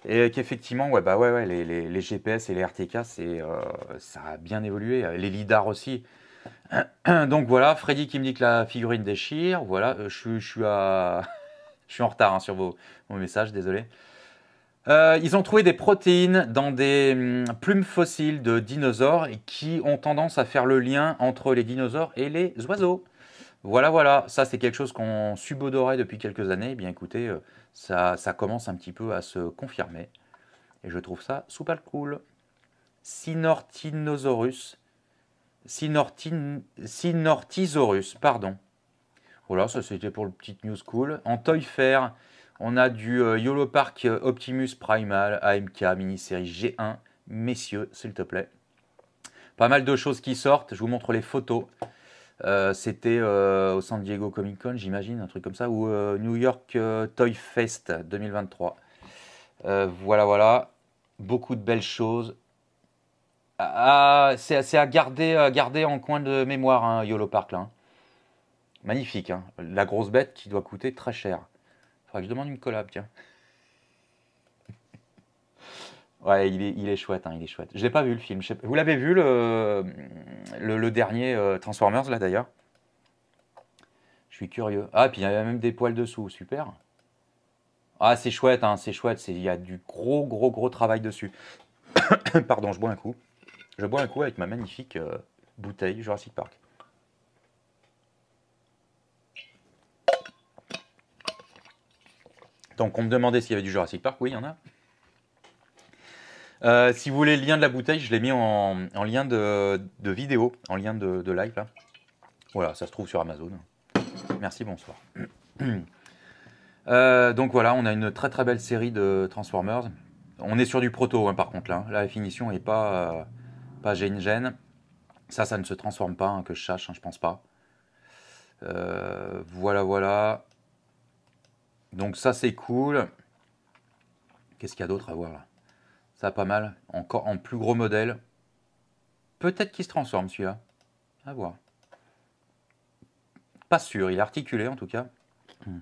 et qu'effectivement, ouais, bah ouais, ouais les, les, GPS et les RTK, euh, ça a bien évolué. Les LIDAR aussi. (clears throat) Donc voilà, Freddy qui me dit que la figurine déchire. Voilà, je, suis, je suis (laughs) en retard hein, sur vos, vos messages, désolé. Euh, ils ont trouvé des protéines dans des hum, plumes fossiles de dinosaures qui ont tendance à faire le lien entre les dinosaures et les oiseaux. Voilà, voilà, ça c'est quelque chose qu'on subodorait depuis quelques années. Eh bien écoutez, euh, ça, ça, commence un petit peu à se confirmer. Et je trouve ça super cool. Cynortinosaurus. pardon. Voilà, ça c'était pour le petit news cool. En toy fer, on a du euh, YOLO Park euh, Optimus Primal, AMK, mini-série G1. Messieurs, s'il te plaît. Pas mal de choses qui sortent. Je vous montre les photos. Euh, c'était au San Diego Comic Con, j'imagine, un truc comme ça, ou New York Toy Fest 2023. voilà, voilà. Beaucoup de belles choses. Ah, ah, c'est à garder, garder en coin de mémoire, un hein, YOLO Park. Hein. Magnifique. Hein. La grosse bête qui doit coûter très cher je demande une collab, tiens. (laughs) Ouais, il est, chouette, hein, il est chouette. Je n'ai pas vu le film. Vous l'avez vu le, le, dernier euh, Transformers là d'ailleurs Je suis curieux. Ah, puis il y avait même des poils dessous, super. Ah, c'est chouette, hein, c'est chouette. Il y a du gros, gros, gros travail dessus. (coughs) Pardon, je bois un coup. Je bois un coup avec ma magnifique euh, bouteille Jurassic Park. Donc on me demandait s'il y avait du Jurassic Park, oui, il y en a. Euh, si vous voulez le lien de la bouteille, je l'ai mis en, lien de, vidéo, en lien de, live. Voilà, ça se trouve sur Amazon. Merci, bonsoir. (clears throat) Euh, donc voilà, on a une très très belle série de Transformers. On est sur du proto hein, par contre là. la finition n'est pas, euh, pas gêne gêne. Ça, ça ne se transforme pas, hein, que je sache, je hein, je pense pas. voilà, voilà. Donc ça c'est cool. Qu'est-ce qu'il y a d'autre à voir là Ça pas mal. Encore en plus gros modèle. Peut-être qu'il se transforme celui-là. À voir. Pas sûr, il est articulé en tout cas. Hmm.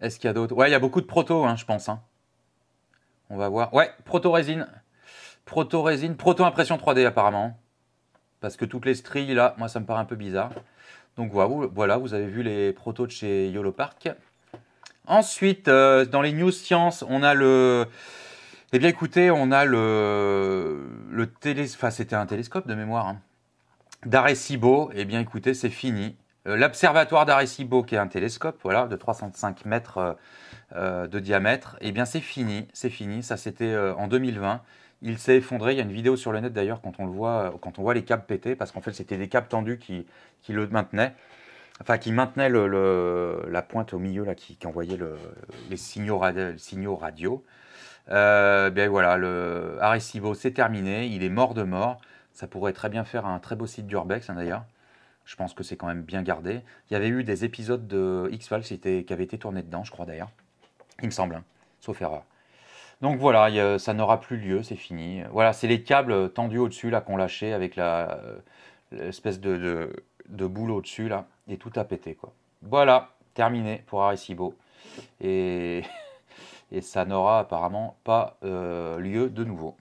Est-ce qu'il y a d'autres Ouais, il y a beaucoup de proto, hein, je pense. Hein. On va voir. Ouais, proto-résine. Proto-résine, proto-impression 3D apparemment. Parce que toutes les stries là, moi ça me paraît un peu bizarre. Donc voilà, vous avez vu les protos de chez YOLO Park. Ensuite, euh, dans les news science, on a le. Eh bien, écoutez, on a le. Le télé... Enfin, c'était un télescope de mémoire. Hein, D'Arecibo. Eh bien, écoutez, c'est fini. Euh, l'observatoire d'Arecibo, qui est un télescope, voilà, de 305 mètres euh, de diamètre, eh bien, c'est fini. C'est fini. Ça, c'était en 2020. Il s'est effondré. Il y a une vidéo sur le net d'ailleurs quand on le voit, quand on voit les câbles péter, parce qu'en fait, c'était des câbles tendus qui le maintenaient enfin qui maintenait la pointe au milieu, là, qui, envoyait les signaux, radio. Les euh, signaux ben voilà, le Arecibo, c'est terminé, il est mort de mort. Ça pourrait très bien faire un très beau site d'Urbex, hein, d'ailleurs. Je pense que c'est quand même bien gardé. Il y avait eu des épisodes de X-Files qui, avaient été tournés dedans, je crois d'ailleurs. Il me semble, hein, sauf erreur. Donc voilà, ça n'aura plus lieu, c'est fini. Voilà, c'est les câbles tendus au-dessus là qu'on lâchait avec euh, l'espèce de, de, de boule au-dessus là et tout a pété. Quoi. Voilà, terminé pour Arecibo. Et, (laughs) et ça n'aura apparemment pas euh, lieu de nouveau.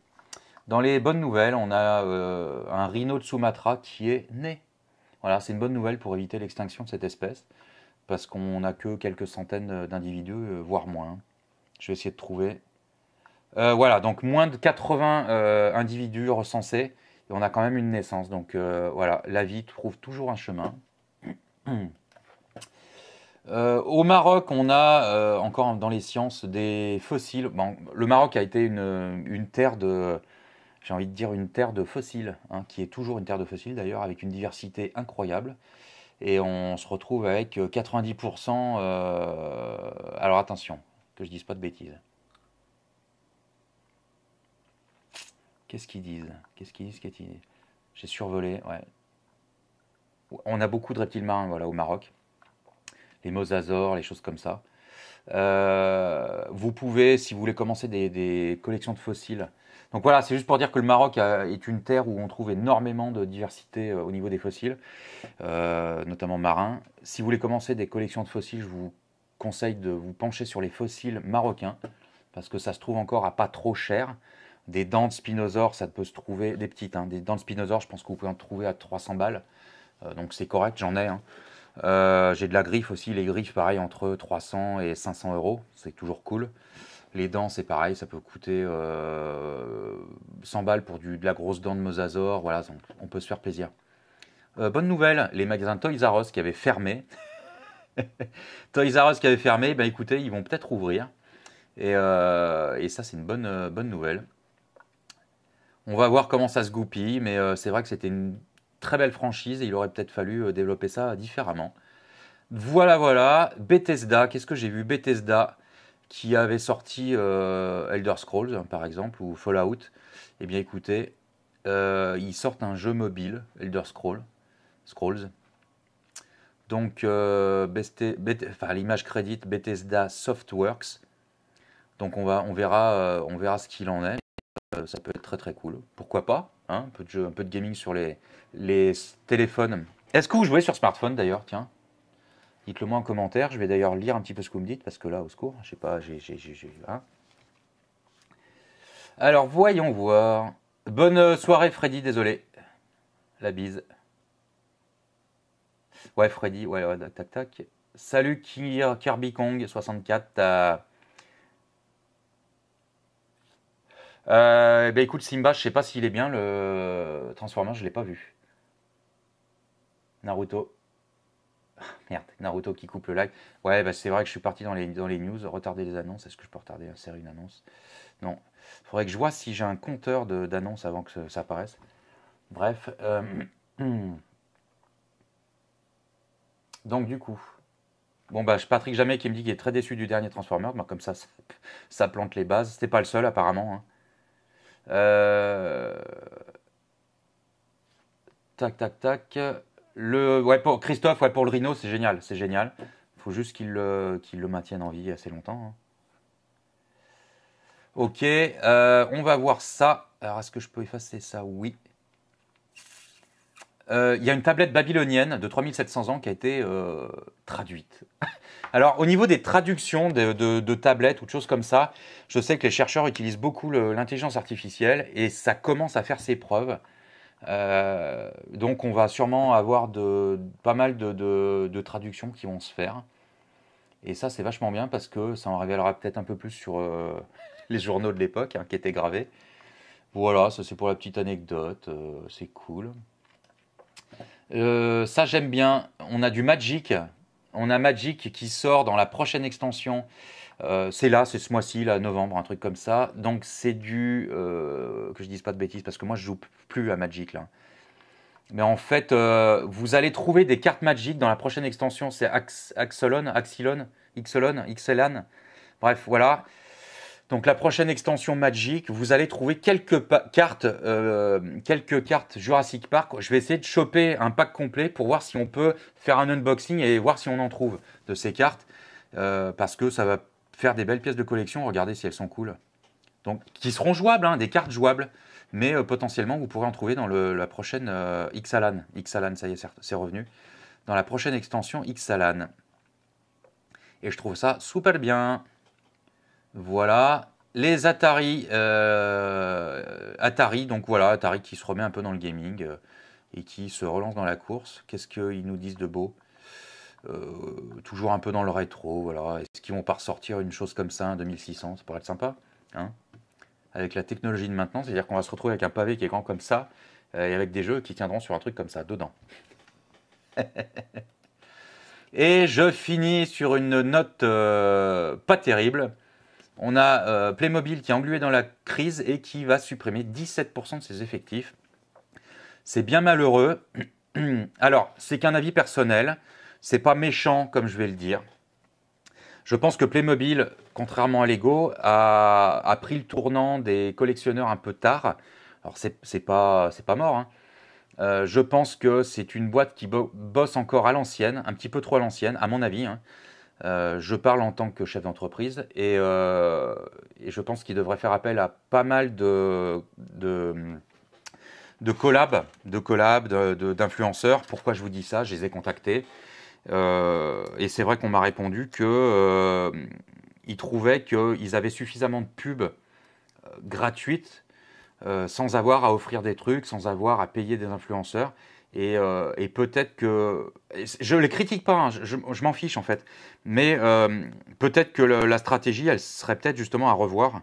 Dans les bonnes nouvelles, on a euh, un rhino de Sumatra qui est né. Voilà, c'est une bonne nouvelle pour éviter l'extinction de cette espèce, parce qu'on n'a que quelques centaines d'individus, euh, voire moins. Je vais essayer de trouver. voilà, donc moins de 80 individus recensés, et on a quand même une naissance. Donc voilà, la vie trouve toujours un chemin. Hmm. Euh, au Maroc, on a euh, encore dans les sciences des fossiles. Bon, le Maroc a été une, terre de, j'ai envie de dire une terre de fossiles, hein, qui est toujours une terre de fossiles d'ailleurs, avec une diversité incroyable. Et on se retrouve avec 90%. Euh, alors attention, que je dise pas de bêtises. Qu'est-ce qu'ils disent Qu'est-ce qu'ils disent, J'ai survolé, ouais. On a beaucoup de reptiles marins voilà, au Maroc, les mosasaures, les choses comme ça. Euh, vous pouvez, si vous voulez commencer des, collections de fossiles. Donc voilà, c'est juste pour dire que le Maroc euh, est une terre où on trouve énormément de diversité euh, au niveau des fossiles, notamment marins. Si vous voulez commencer des collections de fossiles, je vous conseille de vous pencher sur les fossiles marocains, parce que ça se trouve encore à pas trop cher. Des dents de spinosaures, ça peut se trouver, des petites, hein, des dents de spinosaures, je pense que vous pouvez en trouver à 300 balles. Euh, donc c'est correct, j'en ai. Hein. Euh, j'ai de la griffe aussi, les griffes pareil entre 300 et 500 euros, c'est toujours cool. Les dents c'est pareil, ça peut coûter 100 euh, balles pour du, de la grosse dent de mosasaur, voilà, donc on peut se faire plaisir. bonne nouvelle, les magasins Toys R Us qui avaient fermé, (laughs) Toys R Us qui avait fermé, ben écoutez, ils vont peut-être ouvrir. Et, ça c'est une bonne, bonne nouvelle. On va voir comment ça se goupille, mais c'est vrai que c'était une très belle franchise il aurait peut-être fallu euh, développer ça différemment. Voilà, voilà. Bethesda, qu'est-ce que j'ai vu Bethesda qui avait sorti euh, Elder Scrolls hein, par exemple ou Fallout. Eh bien écoutez, euh, ils sortent un jeu mobile, Elder Scrolls. Scrolls. Donc, l'image crédite Bethesda Softworks. Donc, on, va, on, verra, on verra ce qu'il en est. ça peut être très très cool. Pourquoi pas Hein, un, peu de un peu de gaming sur les, les téléphones. Est-ce que vous jouez sur smartphone d'ailleurs Tiens, dites-le moi en commentaire. Je vais d'ailleurs lire un petit peu ce que vous me dites parce que là, au secours, je sais pas, j'ai. Hein Alors, voyons voir. Bonne soirée, Freddy, désolé. La bise. Ouais, Freddy, ouais, ouais tac, tac. Salut, Kirby Kong 64. Euh, eh ben écoute, Simba, je sais pas s'il est bien le Transformer, je l'ai pas vu. Naruto. (laughs) merde, Naruto qui coupe le live. Ouais, ben c'est vrai que je suis parti dans les, dans les news. Retarder les annonces. Est-ce que je peux retarder insérer une annonce Non. Faudrait que je vois si j'ai un compteur d'annonces avant que ça, apparaisse. Bref. Euh, (clears throat) donc du coup. Bon bah Patrick Jamais qui me dit qu'il est très déçu du dernier Transformer. Bah, comme ça, ça, plante les bases. C'était pas le seul apparemment. Hein. Euh, tac, tac, tac. Le, ouais, pour Christophe, pour le Rhino, c'est génial, c'est génial. Il faut juste qu'il le, le maintienne en vie assez longtemps. Hein. Ok, euh, on va voir ça. Alors, est-ce que je peux effacer ça Oui, euh, il y a une tablette babylonienne de 3700 ans qui a été euh, traduite. (laughs) Alors, au niveau des traductions de, tablettes ou de choses comme ça, je sais que les chercheurs utilisent beaucoup l'intelligence artificielle et ça commence à faire ses preuves. Euh, donc, on va sûrement avoir pas mal de, traductions qui vont se faire. Et ça, c'est vachement bien parce que ça en révélera peut-être un peu plus sur (laughs) les journaux de l'époque hein, qui étaient gravés. Voilà, ça c'est pour la petite anecdote, c'est cool. Euh, ça, j'aime bien. On a du Magic. On a Magic qui sort dans la prochaine extension. Euh, c'est là, c'est ce mois-ci, là, novembre, un truc comme ça. Donc c'est du... Euh, que je dise pas de bêtises, parce que moi je joue plus à Magic là. Mais en fait, vous allez trouver des cartes Magic dans la prochaine extension. C'est Axelon, Axilon, Xelon, Xelan. Bref, voilà. Donc la prochaine extension Magic, vous allez trouver quelques cartes, euh, quelques cartes Jurassic Park. Je vais essayer de choper un pack complet pour voir si on peut faire un unboxing et voir si on en trouve de ces cartes, euh, parce que ça va faire des belles pièces de collection. Regardez si elles sont cool. Donc qui seront jouables, hein, des cartes jouables, mais euh, potentiellement vous pourrez en trouver dans la prochaine Xalan. Xalan, ça y est, c'est revenu. Dans la prochaine extension Xalan. Et je trouve ça super bien. Voilà. Les Atari, euh, Atari, donc voilà, Atari qui se remet un peu dans le gaming euh, et qui se relance dans la course. Qu'est-ce qu'ils nous disent de beau euh, Toujours un peu dans le rétro, voilà. Est-ce qu'ils vont pas ressortir une chose comme ça, en 2600 Ça pourrait être sympa, hein Avec la technologie de maintenant, c'est-à-dire qu'on va se retrouver avec un pavé qui est grand comme ça et avec des jeux qui tiendront sur un truc comme ça, dedans. (laughs) Et je finis sur une note pas terrible. On a euh, Playmobil qui est englué dans la crise et qui va supprimer 17% de ses effectifs. C'est bien malheureux. (clears throat) Alors, c'est qu'un avis personnel. C'est pas méchant, comme je vais le dire. Je pense que Playmobil, contrairement à Lego, a, pris le tournant des collectionneurs un peu tard. Alors, c'est pas, pas mort. Hein. Euh, je pense que c'est une boîte qui bosse encore à l'ancienne, un petit peu trop à l'ancienne, à mon avis. Hein. Euh, je parle en tant que chef d'entreprise euh, et, je pense qu'il devrait faire appel à pas mal de, de, de collabs, collab, d'influenceurs. Pourquoi je vous dis ça Je les ai contactés. Euh, et c'est vrai qu'on m'a répondu qu'ils trouvaient qu'ils avaient suffisamment de pubs gratuites sans avoir à offrir des trucs, sans avoir à payer des influenceurs. Euh, et, peut-être que. Je ne les critique pas, hein, je, m'en fiche en fait. Mais euh, peut-être que la stratégie, elle serait peut-être justement à revoir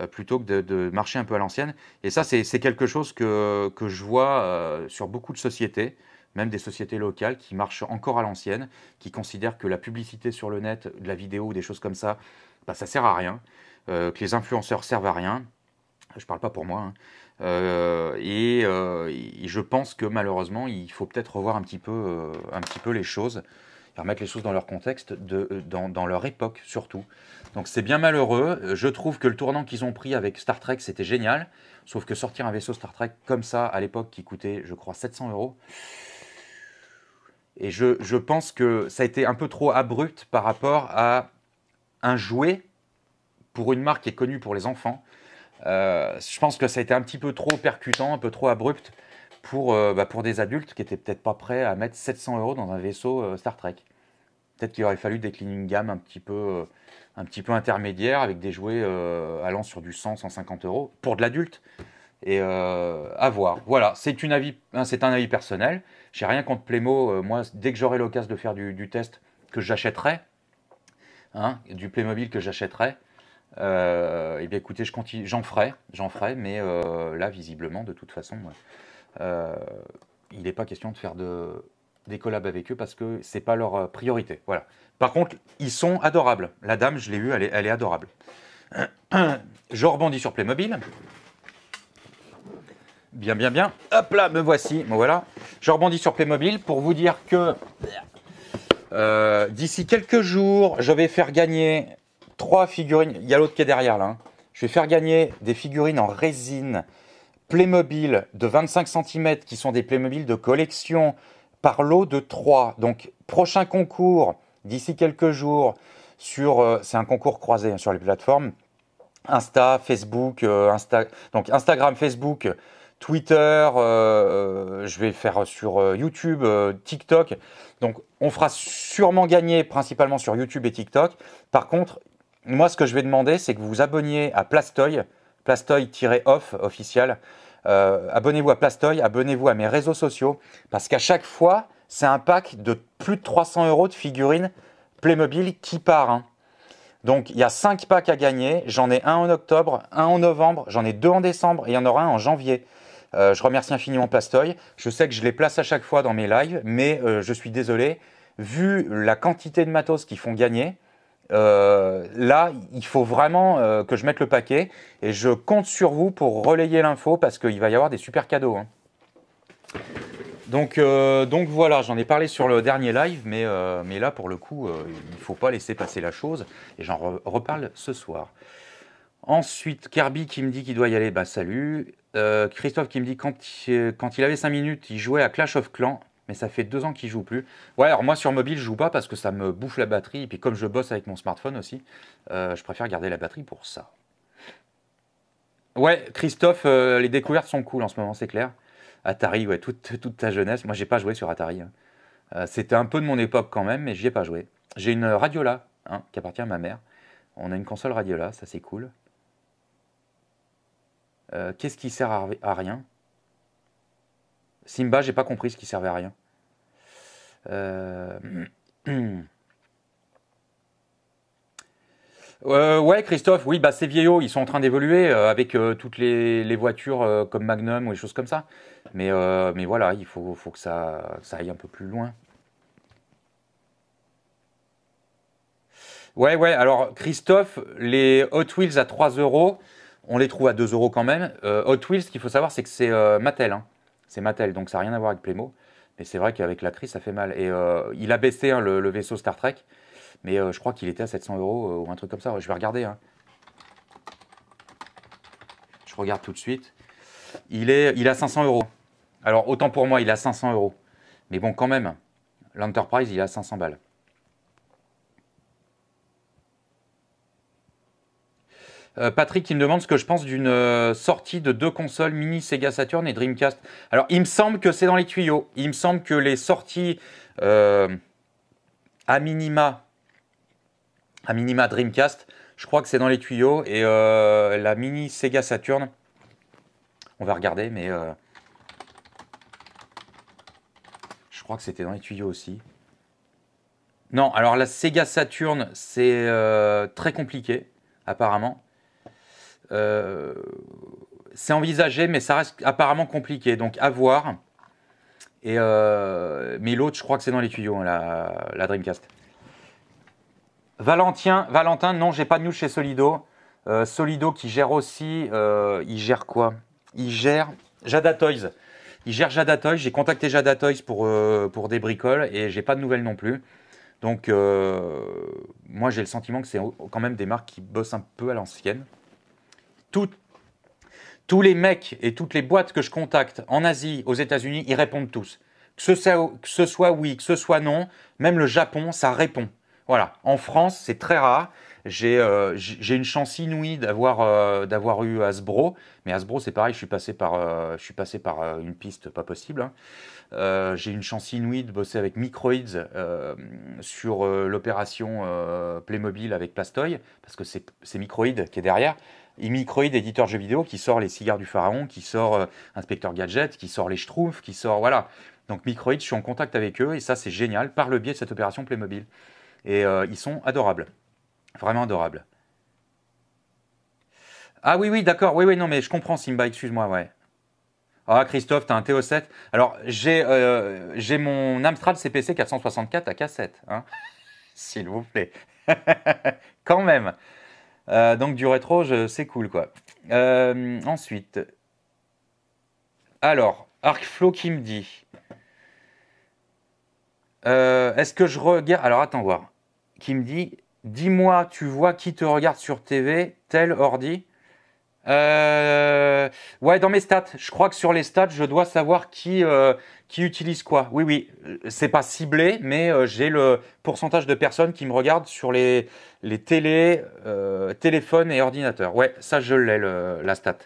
euh, plutôt que de, marcher un peu à l'ancienne. Et ça, c'est quelque chose que, je vois sur beaucoup de sociétés, même des sociétés locales qui marchent encore à l'ancienne, qui considèrent que la publicité sur le net, de la vidéo, ou des choses comme ça, bah, ça sert à rien, que les influenceurs servent à rien. Je ne parle pas pour moi. Hein. Euh, euh, et, je pense que malheureusement, il faut peut-être revoir un petit peu, euh, un petit peu les choses et remettre les choses dans leur contexte, de, dans, leur époque surtout. Donc c'est bien malheureux. Je trouve que le tournant qu'ils ont pris avec Star Trek, c'était génial. Sauf que sortir un vaisseau Star Trek comme ça à l'époque qui coûtait, je crois, 700 euros. Et je pense que ça a été un peu trop abrupt par rapport à un jouet pour une marque qui est connue pour les enfants euh, je pense que ça a été un petit peu trop percutant, un peu trop abrupt pour, euh, bah, pour des adultes qui n'étaient peut-être pas prêts à mettre 700 euros dans un vaisseau euh, Star Trek. Peut-être qu'il aurait fallu décliner une gamme un petit peu, un petit peu intermédiaire avec des jouets allant sur du 100, 150 euros pour de l'adulte. Et à voir. Voilà, hein, c'est un avis personnel. J'ai rien contre Playmobil moi, dès que j'aurai l'occasion de faire du, test, que j'achèterai, hein, du Playmobil que j'achèterai, euh, eh bien, écoutez, je continue, j'en ferai, j'en ferai, mais euh, là, visiblement, de toute façon, euh, il n'est pas question de faire des collabs avec eux parce que c'est pas leur priorité. Voilà. Par contre, ils sont adorables. La dame, je l'ai eue, elle est, adorable. (clears throat) Je rebondis sur Playmobil. Bien, bien, bien. Hop là, me voici. Voilà. Je rebondis sur Playmobil pour vous dire que d'ici quelques jours, je vais faire gagner trois figurines. Il y a l'autre qui est derrière là. Hein. Je vais faire gagner des figurines en résine Playmobil de 25 cm qui sont des Playmobil de collection par lot de 3. Donc prochain concours d'ici quelques jours sur euh, c'est un concours croisé hein, sur les plateformes Insta, Facebook, euh, Insta, donc Instagram, Facebook, Twitter, euh, je vais faire sur YouTube, TikTok. Donc on fera sûrement gagner principalement sur YouTube et TikTok. Par contre, moi, ce que je vais demander, c'est que vous vous abonniez à Plastoy, Plastoy-off officiel. Euh, abonnez-vous à Plastoy, abonnez-vous à mes réseaux sociaux, parce qu'à chaque fois, c'est un pack de plus de 300 euros de figurines Playmobil qui part. Hein. Donc il y a 5 packs à gagner, j'en ai un en octobre, un en novembre, j'en ai deux en décembre et il y en aura un en janvier. Euh, je remercie infiniment Plastoy, je sais que je les place à chaque fois dans mes lives, mais euh, je suis désolé, vu la quantité de matos qui font gagner, euh, là, il faut vraiment euh, que je mette le paquet et je compte sur vous pour relayer l'info parce qu'il va y avoir des super cadeaux. Hein. Donc, euh, donc voilà, j'en ai parlé sur le dernier live, mais, mais là pour le coup, il ne faut pas laisser passer la chose et j'en reparle ce soir. Ensuite, Kirby qui me dit qu'il doit y aller, bah salut. Christophe qui me dit quand quand il avait 5 minutes, il jouait à Clash of Clans mais ça fait deux ans qu'il joue plus. Ouais, alors moi sur mobile, je joue pas parce que ça me bouffe la batterie. Et puis comme je bosse avec mon smartphone aussi, euh, je préfère garder la batterie pour ça. Ouais, Christophe, euh, les découvertes sont cool en ce moment, c'est clair. Atari, ouais, toute, ta jeunesse. Moi, j'ai pas joué sur Atari. Hein. Euh, c'était un peu de mon époque quand même, mais n'y ai pas joué. J'ai une Radiola, hein, qui appartient à ma mère. On a une console Radiola, ça c'est cool. Qu'est-ce qui sert à, à rien Simba, j'ai pas compris ce qui servait à rien. Euh, (clears throat) euh, ouais, Christophe, oui, bah, ces vieillots, ils sont en train d'évoluer euh, avec toutes les, voitures comme Magnum ou les choses comme ça. Mais, mais voilà, il faut, faut que ça, ça, aille un peu plus loin. Ouais, ouais, alors Christophe, les Hot Wheels à 3 euros, on les trouve à 2 euros quand même. Hot Wheels, ce qu'il faut savoir, c'est que c'est Mattel. Hein. C'est Mattel, donc ça n'a rien à voir avec Playmo. Et c'est vrai qu'avec la crise, ça fait mal. Et euh, il a baissé hein, le, vaisseau Star Trek, mais euh, je crois qu'il était à 700 euros euh, ou un truc comme ça. Je vais regarder. Hein. Je regarde tout de suite. Il est, il a 500 euros. Alors autant pour moi, il a 500 euros. Mais bon, quand même, l'Enterprise, il a 500 balles. Euh, Patrick, qui me demande ce que je pense d'une euh, sortie de deux consoles, mini Sega Saturn et Dreamcast. Alors, il me semble que c'est dans les tuyaux. Il me semble que les sorties euh, à minima, à minima Dreamcast, je crois que c'est dans les tuyaux. Et la mini Sega Saturn, on va regarder, mais je crois que c'était dans les tuyaux aussi. Non, alors la Sega Saturn, c'est très compliqué, apparemment. Euh, c'est envisagé, mais ça reste apparemment compliqué. Donc à voir. Et euh, mais l'autre, je crois que c'est dans les tuyaux, hein, la, Dreamcast. Valentin, Valentin, non, j'ai pas de news chez Solido. Euh, Solido qui gère aussi, il gère quoi Il gère Jada Toys. Il gère Jada J'ai contacté Jada Toys pour, pour des bricoles et j'ai pas de nouvelles non plus. Donc moi j'ai le sentiment que c'est quand même des marques qui bossent un peu à l'ancienne tous les mecs et toutes les boîtes que je contacte en Asie, aux États-Unis, ils répondent tous. Que ce, soit, oui, que ce soit non, même le Japon, ça répond. Voilà. En France, c'est très rare. J'ai euh, une chance inouïe euh, d'avoir eu Hasbro, mais Hasbro c'est pareil, je suis passé par, euh, je suis passé par une piste pas possible. Hein. J'ai une chance inouïe de bosser avec Microids sur l'opération Playmobil avec Plastoy, parce que c'est Microids qui est derrière. Microïde éditeur de jeux vidéo, qui sort les cigares du pharaon, qui sort euh, Inspecteur Gadget, qui sort les Schtroumpfs, qui sort. Voilà. Donc Microïd, je suis en contact avec eux et ça, c'est génial par le biais de cette opération Playmobil. Et euh, ils sont adorables. Vraiment adorables. Ah oui, oui, d'accord. Oui, oui, non, mais je comprends, Simba, excuse-moi, ouais. Ah, Christophe, t'as un TO7. Alors, euh, j'ai mon Amstrad CPC 464 à cassette. Hein (laughs) S'il vous plaît. (laughs) Quand même. Euh, donc du rétro, c'est cool quoi. Euh, ensuite, alors, Arcflow qui me dit euh, Est-ce que je regarde Alors attends voir. Qui me dit Dis-moi, tu vois qui te regarde sur TV, tel ordi Ouais, dans mes stats, je crois que sur les stats, je dois savoir qui, qui utilise quoi Oui, oui, euh, c'est pas ciblé, mais euh, j'ai le pourcentage de personnes qui me regardent sur les, les télés, euh, téléphones et ordinateurs. Ouais, ça je l'ai, la stat.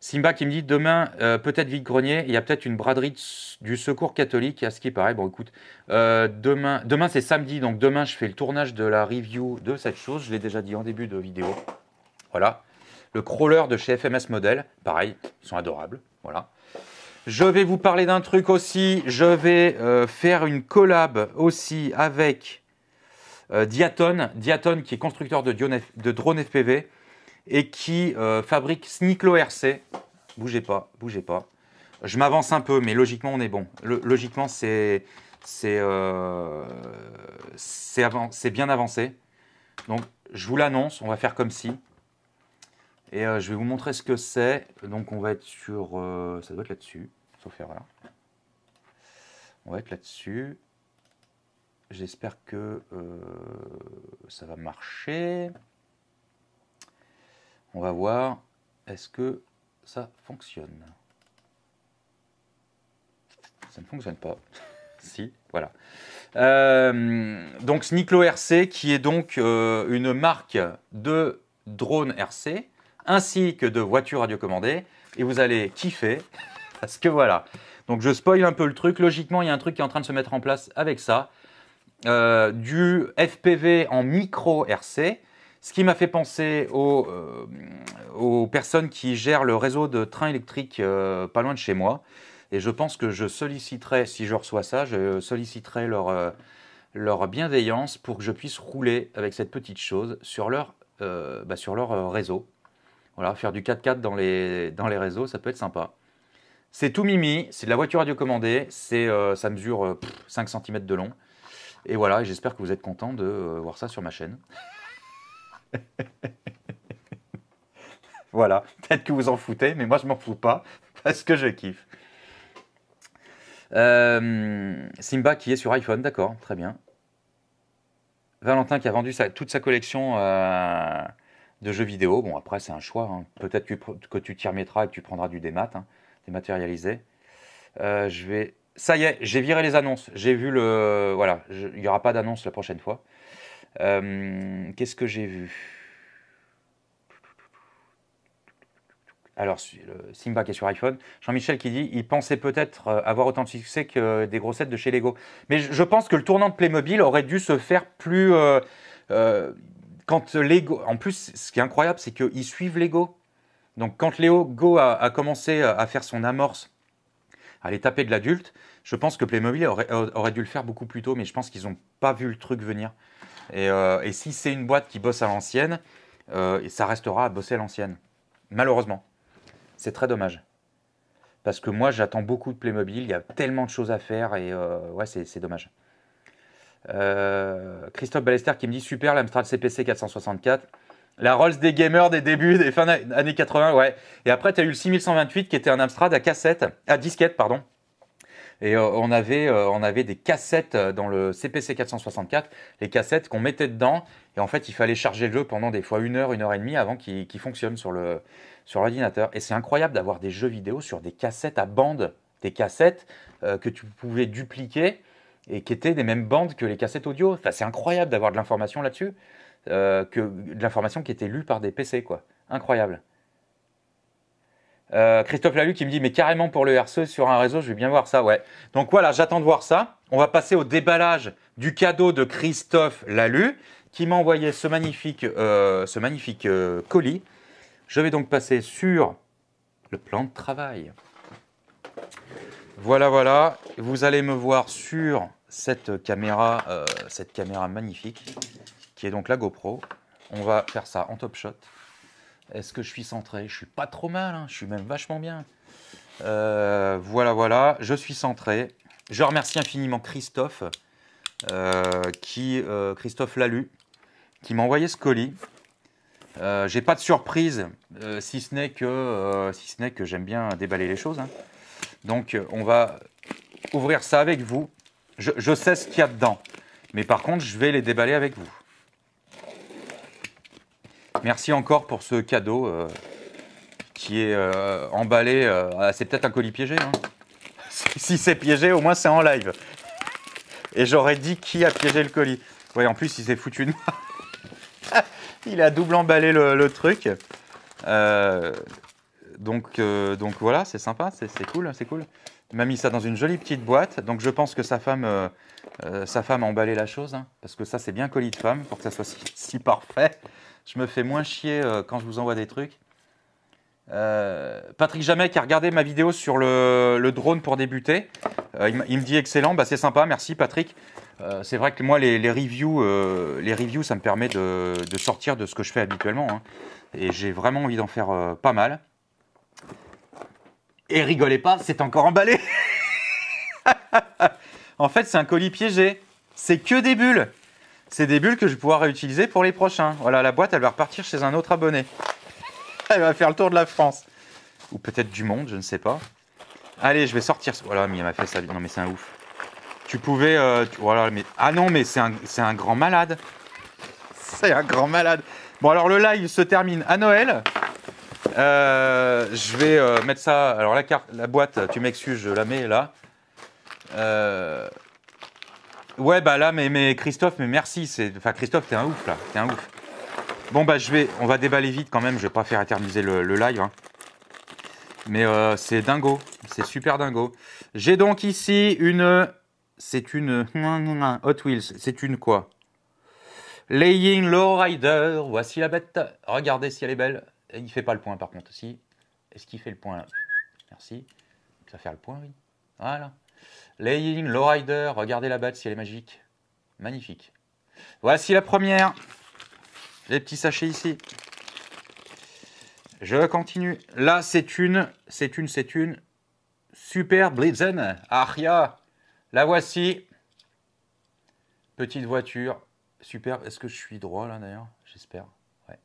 Simba qui me dit demain, peut-être vide-grenier, il y a peut-être une braderie du secours catholique, à ce qui paraît. Bon, écoute, demain, demain c'est samedi, donc demain je fais le tournage de la review de cette chose. Je l'ai déjà dit en début de vidéo. Voilà. Le crawler de chez FMS Model, pareil, ils sont adorables. Voilà. Je vais vous parler d'un truc aussi. Je vais euh, faire une collab aussi avec euh, Diaton. Diaton qui est constructeur de, de drones FPV et qui euh, fabrique Sniklo RC. Bougez pas, bougez pas. Je m'avance un peu, mais logiquement, on est bon. logiquement, c'est c'est bien avancé. Donc, je vous l'annonce, on va faire comme si. Et je vais vous montrer ce que c'est. Donc on va être sur... ça doit être là-dessus sauf erreur. On va être là-dessus. J'espère que euh, ça va marcher. On va voir, est-ce que ça fonctionne Ça ne fonctionne pas. (laughs) si, voilà. Euh, donc Niclo RC, qui est donc euh, une marque de drone RC, ainsi que de voitures radiocommandées. Et vous allez kiffer. Parce que voilà. Donc je spoil un peu le truc. Logiquement, il y a un truc qui est en train de se mettre en place avec ça. Euh, du FPV en micro RC, ce qui m'a fait penser aux, euh, aux, personnes qui gèrent le réseau de trains électriques euh, pas loin de chez moi. Et je pense que je solliciterai, si je reçois ça, je solliciterai leur, leur bienveillance pour que je puisse rouler avec cette petite chose sur leur, bah, sur leur réseau. Voilà, faire du 4x4 dans dans les réseaux, ça peut être sympa. C'est tout mimi, c'est de la voiture radiocommandée, c'est, euh, ça mesure 5 euh, cm de long. Et voilà, j'espère que vous êtes content de euh, voir ça sur ma chaîne. (laughs) voilà, peut-être que vous en foutez, mais moi je m'en fous pas, parce que je kiffe. Simba qui est sur iPhone, d'accord, très bien. Valentin qui a vendu toute sa collection de jeux vidéo. Bon, après, c'est un choix. Hein. Peut-être que, tu t'y remettras et que tu prendras du démat. Hein matérialisé. Euh, je vais... Ça y est, j'ai viré les annonces. J'ai vu le... Voilà, il n'y aura pas d'annonce la prochaine fois. Euh, qu'est-ce que j'ai vu Alors, Simba qui est sur iPhone, Jean-Michel qui dit il pensait peut-être euh, avoir autant de succès que des grossettes de chez Lego. Mais je pense que le tournant de Playmobil aurait dû se faire plus. quand Lego. En plus, ce qui est incroyable, c'est qu'ils suivent Lego. Donc quand Léo Go a, commencé euh, à faire son amorce, à les taper de l'adulte, je pense que Playmobil aurait, aurait, dû le faire beaucoup plus tôt, mais je pense qu'ils n'ont pas vu le truc venir. Euh, et, si c'est une boîte qui bosse à l'ancienne, euh, ça restera à bosser à l'ancienne. Malheureusement. C'est très dommage. Parce que moi, j'attends beaucoup de Playmobil, il y a tellement de choses à faire, et ouais, c'est dommage. Christophe Ballester qui me dit super l'Amstrad CPC 464. La Rolls des gamers des débuts, des fins années 80, ouais. Et après, tu as eu le 6128 qui était un Amstrad à cassette, à disquette, pardon. Et euh, euh, on, avait, des cassettes euh, dans le CPC 464, les cassettes qu'on mettait dedans. Et en fait, il fallait charger le jeu pendant des fois une heure, une heure et demie avant qu'il fonctionne sur l'ordinateur. et c'est incroyable d'avoir des jeux vidéo sur des cassettes à bande, des cassettes que tu pouvais dupliquer et qui étaient des mêmes bandes que les cassettes audio. Enfin, c'est incroyable d'avoir de l'information là-dessus. Euh, que de l'information qui était lue par des PC, quoi. Incroyable. Euh, Christophe Lalu qui me dit, mais carrément pour le RCE sur un réseau, je vais bien voir ça, ouais. Donc voilà, j'attends de voir ça. On va passer au déballage du cadeau de Christophe Lalu qui m'a envoyé ce magnifique, euh, ce magnifique colis. Je vais donc passer sur le plan de travail. Voilà, voilà. Vous allez me voir sur cette caméra, cette caméra magnifique qui est donc la GoPro. On va faire ça en top shot. Est-ce que je suis centré Je suis pas trop mal, hein. je suis même vachement bien. Euh, voilà, voilà, je suis centré. Je remercie infiniment Christophe, euh, qui, euh, Christophe Lalu, qui m'a envoyé ce colis. J'ai pas de surprise, si ce n'est que, si que j'aime bien déballer les choses. Hein. Donc, on va ouvrir ça avec vous. Je, je sais ce qu'il y a dedans, mais par contre, je vais les déballer avec vous. Merci encore pour ce cadeau euh, qui est euh, emballé. Euh, ah, c'est peut-être un colis piégé. Hein. (laughs) si c'est piégé, au moins c'est en live. Et j'aurais dit qui a piégé le colis. Oui, en plus, il s'est foutu de moi. (laughs) il a double emballé le, truc. donc, donc voilà, c'est sympa, c'est cool, c'est cool. Il m'a mis ça dans une jolie petite boîte. Donc je pense que sa femme euh, sa femme a emballé la chose, hein, parce que ça, c'est bien colis de femme pour que ça soit si, parfait. Je me fais moins chier euh, quand je vous envoie des trucs. Euh, Patrick Jamais, qui a regardé ma vidéo sur le, drone pour débuter, il, me dit excellent, bah, c'est sympa, merci Patrick. c'est vrai que moi les, reviews, les reviews, ça me permet de, sortir de ce que je fais habituellement, hein. et j'ai vraiment envie d'en faire pas mal. Et rigolez pas, c'est encore emballé. (laughs) En fait, c'est un colis piégé. C'est que des bulles. C'est des bulles que je vais pouvoir réutiliser pour les prochains. Voilà, la boîte, elle va repartir chez un autre abonné. (laughs) Elle va faire le tour de la France. Ou peut-être du monde, je ne sais pas. Allez, je vais sortir. Voilà, mais il m'a fait ça. Non, mais c'est un ouf. Tu pouvais. Euh, voilà, mais. Ah non, mais c'est un, grand malade. (laughs) C'est un grand malade. Bon, alors le live se termine à Noël. Euh, je vais euh, mettre ça. Alors la carte, la boîte, tu m'excuses, je la mets là. Euh, ouais, bah là, mais, mais Christophe, mais merci. C'est... Enfin, Christophe, t'es un ouf, là. T'es un ouf. Bon, bah, je vais... On va déballer vite, quand même. Je vais pas faire éterniser le, live. Hein. Mais euh, c'est dingo. C'est super dingo. J'ai donc ici une... C'est une... Hot Wheels. C'est une quoi Laying Low Rider Voici la bête. Regardez si elle est belle. Il fait pas le point, par contre, aussi Est-ce qu'il fait le point, Merci. Ça fait le point, oui. Voilà. Laying, Lowrider, regardez la batte, si elle est magique. Magnifique. Voici la première. Les petits sachets ici. Je continue. Là, c'est une, c'est une, c'est une. Super Blitzen, Aria. La voici. Petite voiture. Super. Est-ce que je suis droit là d'ailleurs J'espère. Ouais.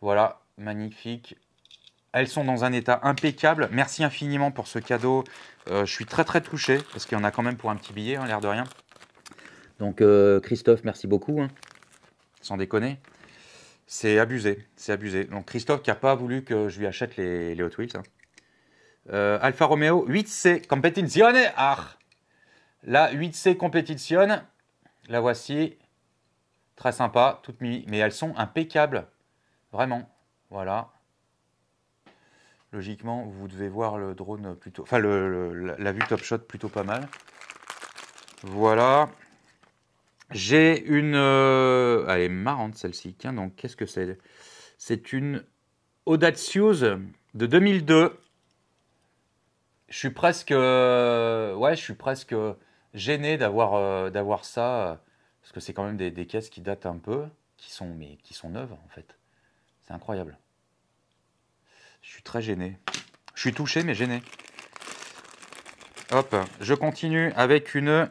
Voilà, magnifique. Elles sont dans un état impeccable. Merci infiniment pour ce cadeau. Euh, je suis très très touché parce qu'il y en a quand même pour un petit billet, hein, l'air de rien. Donc euh, Christophe, merci beaucoup. Hein. Sans déconner. C'est abusé, c'est abusé. Donc Christophe qui n'a pas voulu que je lui achète les, Hot Wheels. Hein. Euh, Alfa Romeo 8C Competizione. Ah La 8C Competition. la voici. Très sympa, toute mini. Mais elles sont impeccables. Vraiment. Voilà. Logiquement, vous devez voir le drone plutôt... Enfin, le, la vue top shot plutôt pas mal. Voilà. J'ai une... Euh, elle est marrante celle-ci. Tiens donc, qu'est-ce que c'est C'est une Audacious de 2002. Je suis presque... Euh, ouais, je suis presque gêné d'avoir euh, d'avoir ça. Parce que c'est quand même des, caisses qui datent un peu. Qui sont, mais, qui sont neuves en fait. C'est incroyable. Je suis très gêné. Je suis touché, mais gêné. Hop, je continue avec une...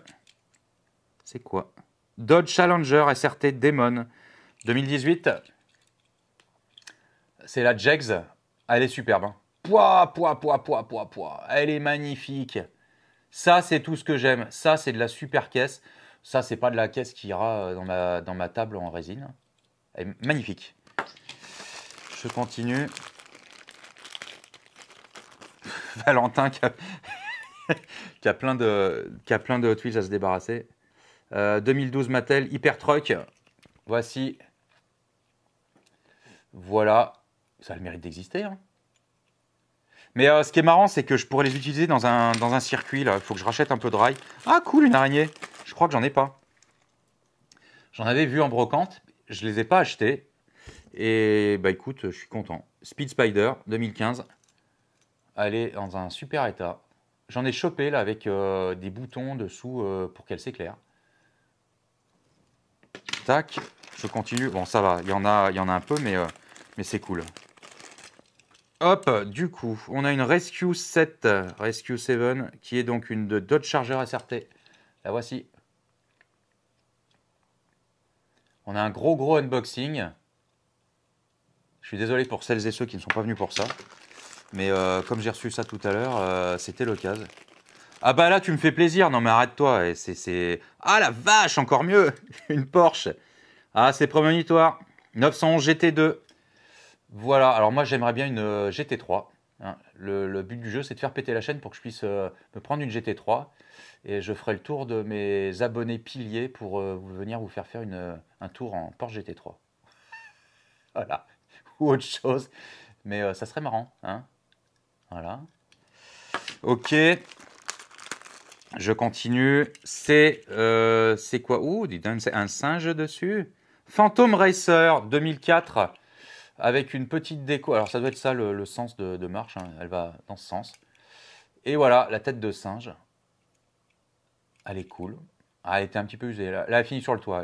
C'est quoi Dodge Challenger SRT Demon 2018. C'est la Jegs. Ah, elle est superbe. Hein. Pouah, pouah, pouah, pouah, pouah, Elle est magnifique. Ça, c'est tout ce que j'aime. Ça, c'est de la super caisse. Ça, c'est pas de la caisse qui ira euh, dans ma, dans ma table en résine. Elle est magnifique. Je continue. (laughs) Valentin (laughs) qui a, plein de, qui plein de Hot Wheels à se débarrasser. 2012 euh, Mattel Hyper Truck. Voici. Voilà. Ça a le mérite d'exister. Hein. Mais euh, ce qui est marrant, c'est que je pourrais les utiliser dans un, dans un circuit. Il faut que je rachète un peu de rail. Ah, cool, une araignée. Je crois que j'en ai pas. J'en avais vu en brocante. Je les ai pas achetés. Et bah écoute, je suis content. Speed Spider 2015. Elle est dans un super état. J'en ai chopé là avec euh, des boutons dessous euh, pour qu'elle s'éclaire. Tac, je continue. Bon, ça va, il y en a, il y en a un peu, mais, euh, mais c'est cool. Hop, du coup, on a une Rescue 7, Rescue 7, qui est donc une de d'autres chargeurs SRT. La voici. On a un gros gros unboxing. Je suis désolé pour celles et ceux qui ne sont pas venus pour ça. Mais euh, comme j'ai reçu ça tout à l'heure, euh, c'était l'occasion. Ah bah là, tu me fais plaisir. Non mais arrête-toi. C'est ah la vache, encore mieux, (laughs) une Porsche. Ah c'est prémonitoire. 911 GT2. Voilà. Alors moi, j'aimerais bien une euh, GT3. Hein, le, but du jeu, c'est de faire péter la chaîne pour que je puisse me prendre une GT3 et je ferai le tour de mes abonnés piliers pour venir vous faire faire une, un tour en Porsche GT3. (laughs) Voilà. Ou autre chose. Mais ça serait marrant. Hein voilà. Ok. Je continue. C'est euh, c'est quoi Ouh, c'est un singe dessus. Phantom Racer 2004 avec une petite déco. Alors ça doit être ça le, sens de, marche. Hein. Elle va dans ce sens. Et voilà, la tête de singe. Elle est cool. Ah, elle était un petit peu usée. Là, elle a sur le toit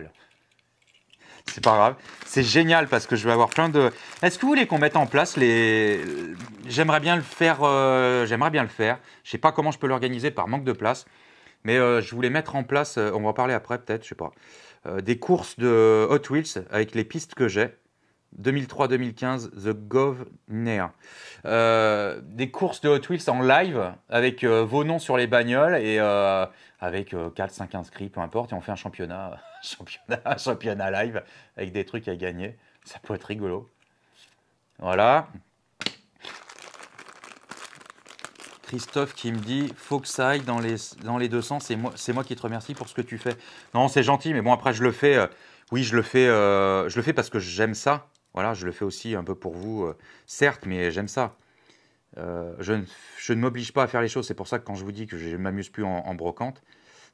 c'est pas grave. C'est génial parce que je vais avoir plein de. Est-ce que vous voulez qu'on mette en place les. J'aimerais bien le faire. Euh, j'aimerais bien le faire. Je sais pas comment je peux l'organiser par manque de place. Mais euh, je voulais mettre en place. Euh, on va en parler après peut-être, je sais pas. des courses de Hot Wheels avec les pistes que j'ai. 2003-2015, The Gov des courses de Hot Wheels en live avec vos noms sur les bagnoles et avec 4-5 euh, inscrits, peu importe, et on fait un championnat, (laughs) championnat, championnat live avec des trucs à gagner. Ça peut être rigolo. Voilà. Christophe qui me dit faut que ça aille dans les, dans les deux sens. C'est moi, c'est moi qui te remercie pour ce que tu fais. Non, c'est gentil, mais bon après je le fais. Euh, oui, je le fais. Euh, je le fais parce que j'aime ça. Voilà, je le fais aussi un peu pour vous, certes, mais j'aime ça. Euh, je, ne, ne m'oblige pas à faire les choses. C'est pour ça que quand je vous dis que je ne m'amuse plus en, brocante,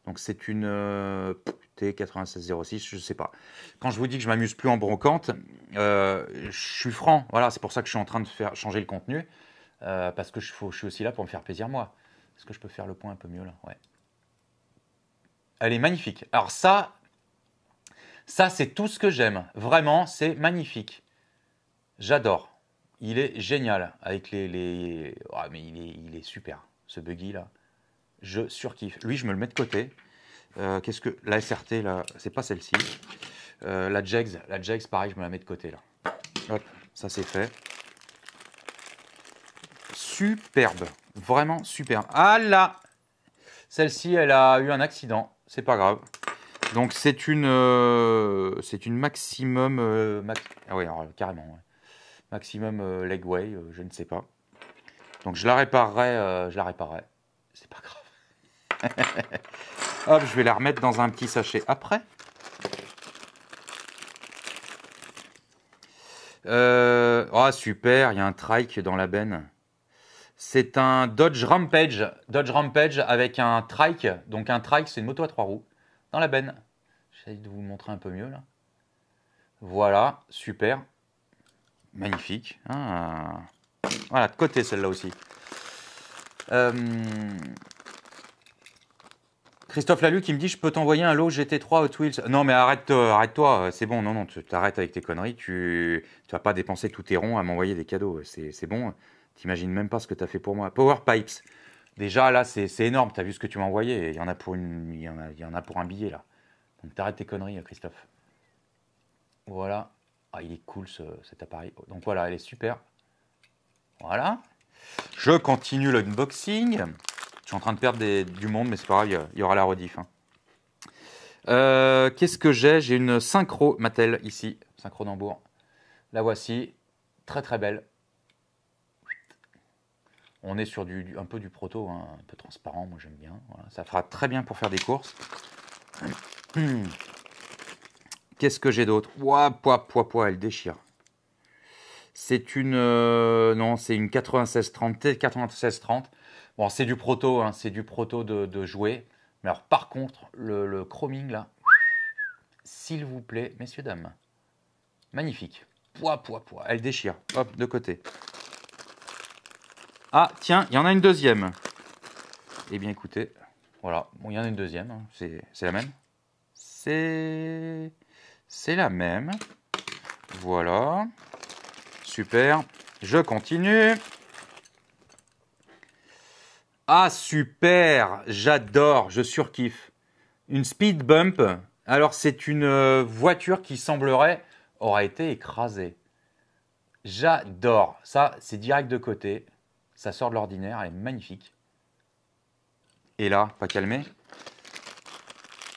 donc c'est une euh, T9606, je ne sais pas. Quand je vous dis que je m'amuse plus en brocante, euh, je suis franc. Voilà, c'est pour ça que je suis en train de faire changer le contenu euh, parce que je, je, suis aussi là pour me faire plaisir moi. Est-ce que je peux faire le point un peu mieux là Ouais. Elle est magnifique. Alors ça, ça c'est tout ce que j'aime. Vraiment, c'est magnifique. J'adore. Il est génial avec les. Ah, mais il est, il est super, ce buggy là. Je surkiffe. Lui, je me le mets de côté. Euh, qu'est-ce que. La SRT là, c'est pas celle-ci. Euh, la Jags la Jags pareil, je me la mets de côté là. Hop, ça c'est fait. Superbe, vraiment superbe. Ah là Celle-ci, elle a eu un accident, c'est pas grave. Donc c'est une, euh, c'est une maximum, ah oui, carrément maximum euh, legway, euh, je ne sais pas. Donc je la réparerai, euh, je la réparerai. C'est pas grave. (laughs) Hop, je vais la remettre dans un petit sachet après. Ah super, il y a un trike dans la benne. C'est un Dodge Rampage. Dodge Rampage avec un trike. Donc un trike, c'est une moto à trois roues. Dans la benne. J'essaie de vous montrer un peu mieux là. Voilà, super. Magnifique. Ah. Voilà, de côté celle-là aussi. Euh, Christophe Lalu qui me dit Je peux t'envoyer un lot GT3 Hot Wheels. Non, mais arrête, euh, arrête-toi, euh, c'est bon, non, non, tu t'arrêtes avec tes conneries, tu ne vas pas dépenser tous tes ronds à m'envoyer des cadeaux, c'est bon, t'imagines même pas ce que tu as fait pour moi. Power Pipes, déjà là, c'est énorme, tu as vu ce que tu m'as envoyé, il y, en a pour une, il, y en a, pour un billet là. Donc t'arrêtes tes conneries, Christophe. Voilà. Ah, il est cool cet appareil. Donc voilà, elle est super. Voilà. Je continue l'unboxing. Je suis en train de perdre du monde, mais c'est pas grave, euh, il y aura la rediff. Hein. Euh, qu'est-ce que j'ai J'ai une synchro Mattel ici, synchro d'embourg La voici, très très belle. On est sur du, un peu du proto, hein, un peu transparent, moi j'aime bien. Ça fera très bien pour faire des courses. (clears throat) Qu'est-ce que j'ai d'autre Ouah, poids, poids, poids, elle déchire. C'est une. Euh, non, c'est une 9630 T, 9630. Bon, c'est du proto, hein, c'est du proto de, jouer. Mais alors, par contre, le, chroming là, s'il vous plaît, messieurs, dames, magnifique. Poids, poids, poids, elle déchire. Hop, de côté. Ah, tiens, il y en a une deuxième. Eh bien, écoutez, voilà, il y en a une deuxième. Hein. C'est la même. C'est c'est la même. Voilà. Super. Je continue. Ah, super J'adore, je surkiffe. Une speed bump. Alors, c'est une euh, voiture qui semblerait aura été écrasée. J'adore. Ça, c'est direct de côté. Ça sort de l'ordinaire, elle est magnifique. Et là, pas calmé.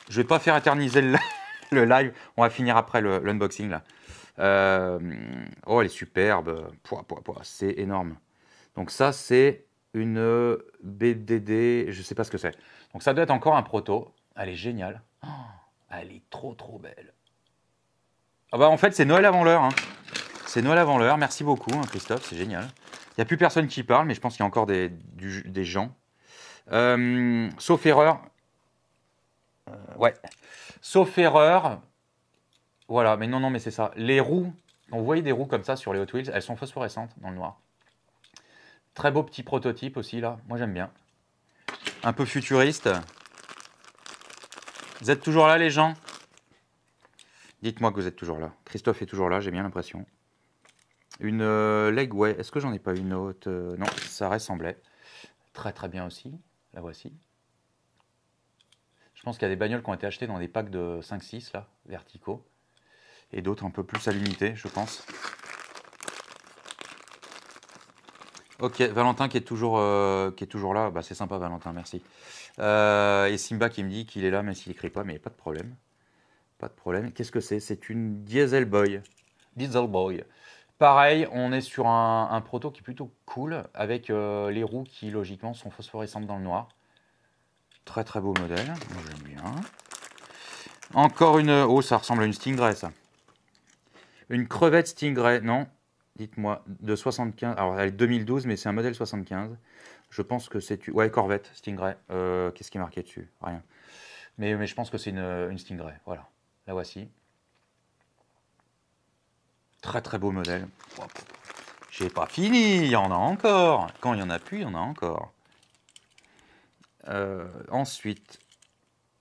Je vais pas faire éterniser le (laughs) le live. On va finir après l'unboxing là. Euh, oh, elle est superbe. C'est énorme. Donc ça, c'est une BDD, je sais pas ce que c'est. Donc ça doit être encore un proto. Elle est géniale. Oh, elle est trop trop belle. Ah bah en fait, c'est Noël avant l'heure. Hein. C'est Noël avant l'heure. Merci beaucoup, hein, Christophe. C'est génial. Il n'y a plus personne qui parle, mais je pense qu'il y a encore des, gens. Euh, sauf erreur. Euh, ouais. Sauf erreur. Voilà, mais non, non, mais c'est ça. Les roues, on voyait des roues comme ça sur les Hot Wheels, elles sont phosphorescentes dans le noir. Très beau petit prototype aussi, là. Moi, j'aime bien. Un peu futuriste. Vous êtes toujours là, les gens Dites-moi que vous êtes toujours là. Christophe est toujours là, j'ai bien l'impression. Une euh, Legway, est-ce que j'en ai pas une autre euh, Non, ça ressemblait. Très très bien aussi, la voici pense qu'il y a des bagnoles qui ont été achetées dans des packs de 5-6, là, verticaux. Et d'autres un peu plus à l'unité, je pense. Ok, Valentin qui est toujours, euh, qui est toujours là, bah, c'est sympa Valentin, merci. Euh, et Simba qui me dit qu'il est là même s'il n'écrit pas, mais pas de problème. Pas de problème. Qu'est-ce que c'est C'est une Diesel Boy. Diesel Boy. Pareil, on est sur un, proto qui est plutôt cool, avec euh, les roues qui logiquement sont phosphorescentes dans le noir. Très très beau modèle. j'aime bien. Encore une. Oh, ça ressemble à une Stingray, ça. Une crevette Stingray, non Dites-moi, de 75. Alors, elle est 2012, mais c'est un modèle 75. Je pense que c'est. Ouais, Corvette, Stingray. Euh, qu'est-ce qui est marqué dessus Rien. Mais, mais je pense que c'est une, une Stingray. Voilà. La voici. Très très beau modèle. J'ai pas fini, il y en a encore. Quand il y en a plus, il y en a encore. Euh, ensuite,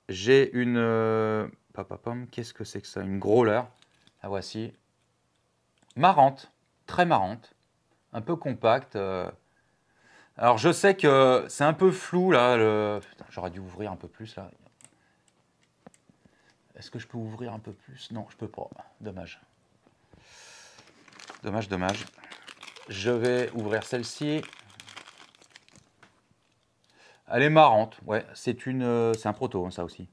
j'ai une... Euh, qu'est-ce que c'est que ça Une growler. La voici. Marrante. Très marrante. Un peu compacte. Euh. Alors, je sais que c'est un peu flou, là. J'aurais dû ouvrir un peu plus, là. Est-ce que je peux ouvrir un peu plus Non, je peux pas. Dommage. Dommage, dommage. Je vais ouvrir celle-ci. Elle est marrante, ouais. C'est une, euh, c'est un proto, hein, ça aussi.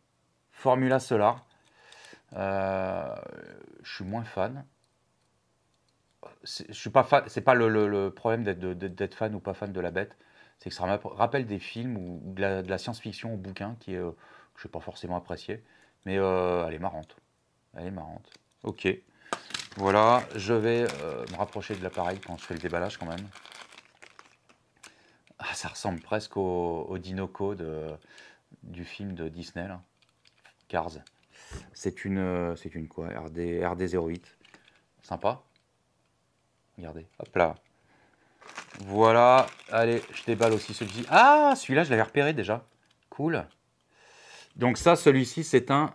Formula Solar. Euh, je suis moins fan. Je suis pas fan. C'est pas le, problème d'être fan ou pas fan de la bête. C'est que ça me rappelle des films ou de la, science-fiction ou bouquin qui euh, que je n'ai pas forcément apprécié. Mais elle est marrante. Elle est marrante. Ok. Voilà, je vais me rapprocher de l'appareil quand je fais le déballage quand même. Ah, ça ressemble presque au, Dinoco euh, du film de Disney, là. Cars. C'est une, euh, c'est une quoi RD, RD08. Sympa. Regardez, hop là. Voilà, allez, je déballe aussi celui-ci. Ah, celui-là, je l'avais repéré déjà. Cool. Donc ça, celui-ci, c'est un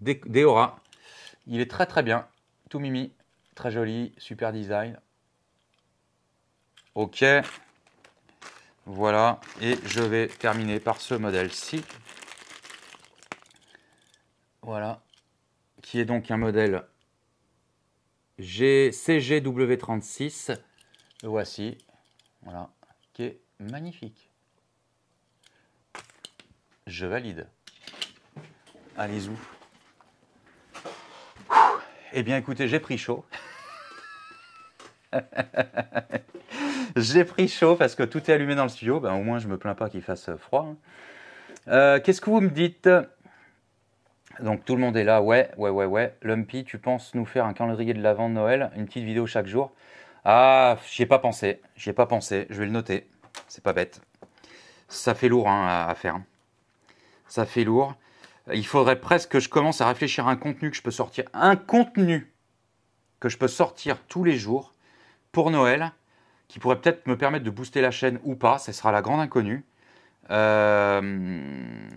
Deora. Il est très très bien, tout mimi, très joli, super design. OK. Voilà. Et je vais terminer par ce modèle-ci. Voilà. Qui est donc un modèle GCGW 36 voici. Voilà. Qui est magnifique. Je valide. Allez-y. Eh bien, écoutez, j'ai pris chaud. (laughs) J'ai pris chaud parce que tout est allumé dans le studio. Ben, au moins, je ne me plains pas qu'il fasse froid. Hein. Euh, qu'est-ce que vous me dites donc tout le monde est là, ouais, ouais, ouais, ouais. Lumpy, tu penses nous faire un calendrier de l'avant de Noël, une petite vidéo chaque jour Ah, j'y ai pas pensé, j'y ai pas pensé, je vais le noter, c'est pas bête. Ça fait lourd hein, à, faire, hein. ça fait lourd. Il faudrait presque que je commence à réfléchir à un contenu que je peux sortir, un contenu que je peux sortir tous les jours pour Noël qui pourrait peut-être me permettre de booster la chaîne ou pas, ce sera la grande inconnue. Euh,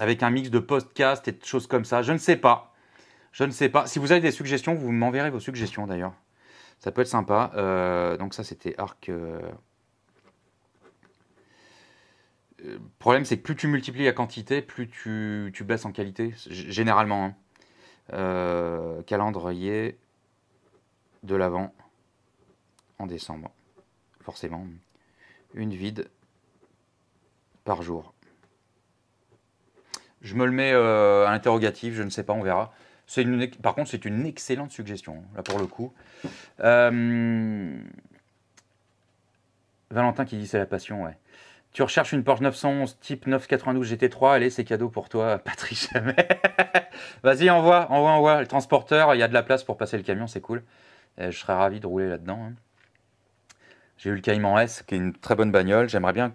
avec un mix de podcasts et de choses comme ça, je ne sais pas. Je ne sais pas. Si vous avez des suggestions, vous m'enverrez vos suggestions d'ailleurs. Ça peut être sympa. Euh, donc ça, c'était Arc. Euh, problème, c'est que plus tu multiplies la quantité, plus tu, tu baisses en qualité, généralement. Hein. calendrier de l'avant en décembre. Forcément, une vide par jour. Je me le mets euh, à l'interrogatif, je ne sais pas, on verra. par contre, c'est une excellente suggestion, là pour le coup. Euh, Valentin qui dit c'est la passion, ouais. Tu recherches une Porsche 911 type 992 GT3, allez, c'est cadeau pour toi, (laughs) Patrick Jamais. Vas-y, envoie, envoie, envoie. Le transporteur, il y a de la place pour passer le camion, c'est cool. Euh, je serais ravi de rouler là-dedans. Hein. J'ai eu le Cayman S, qui est une très bonne bagnole. J'aimerais bien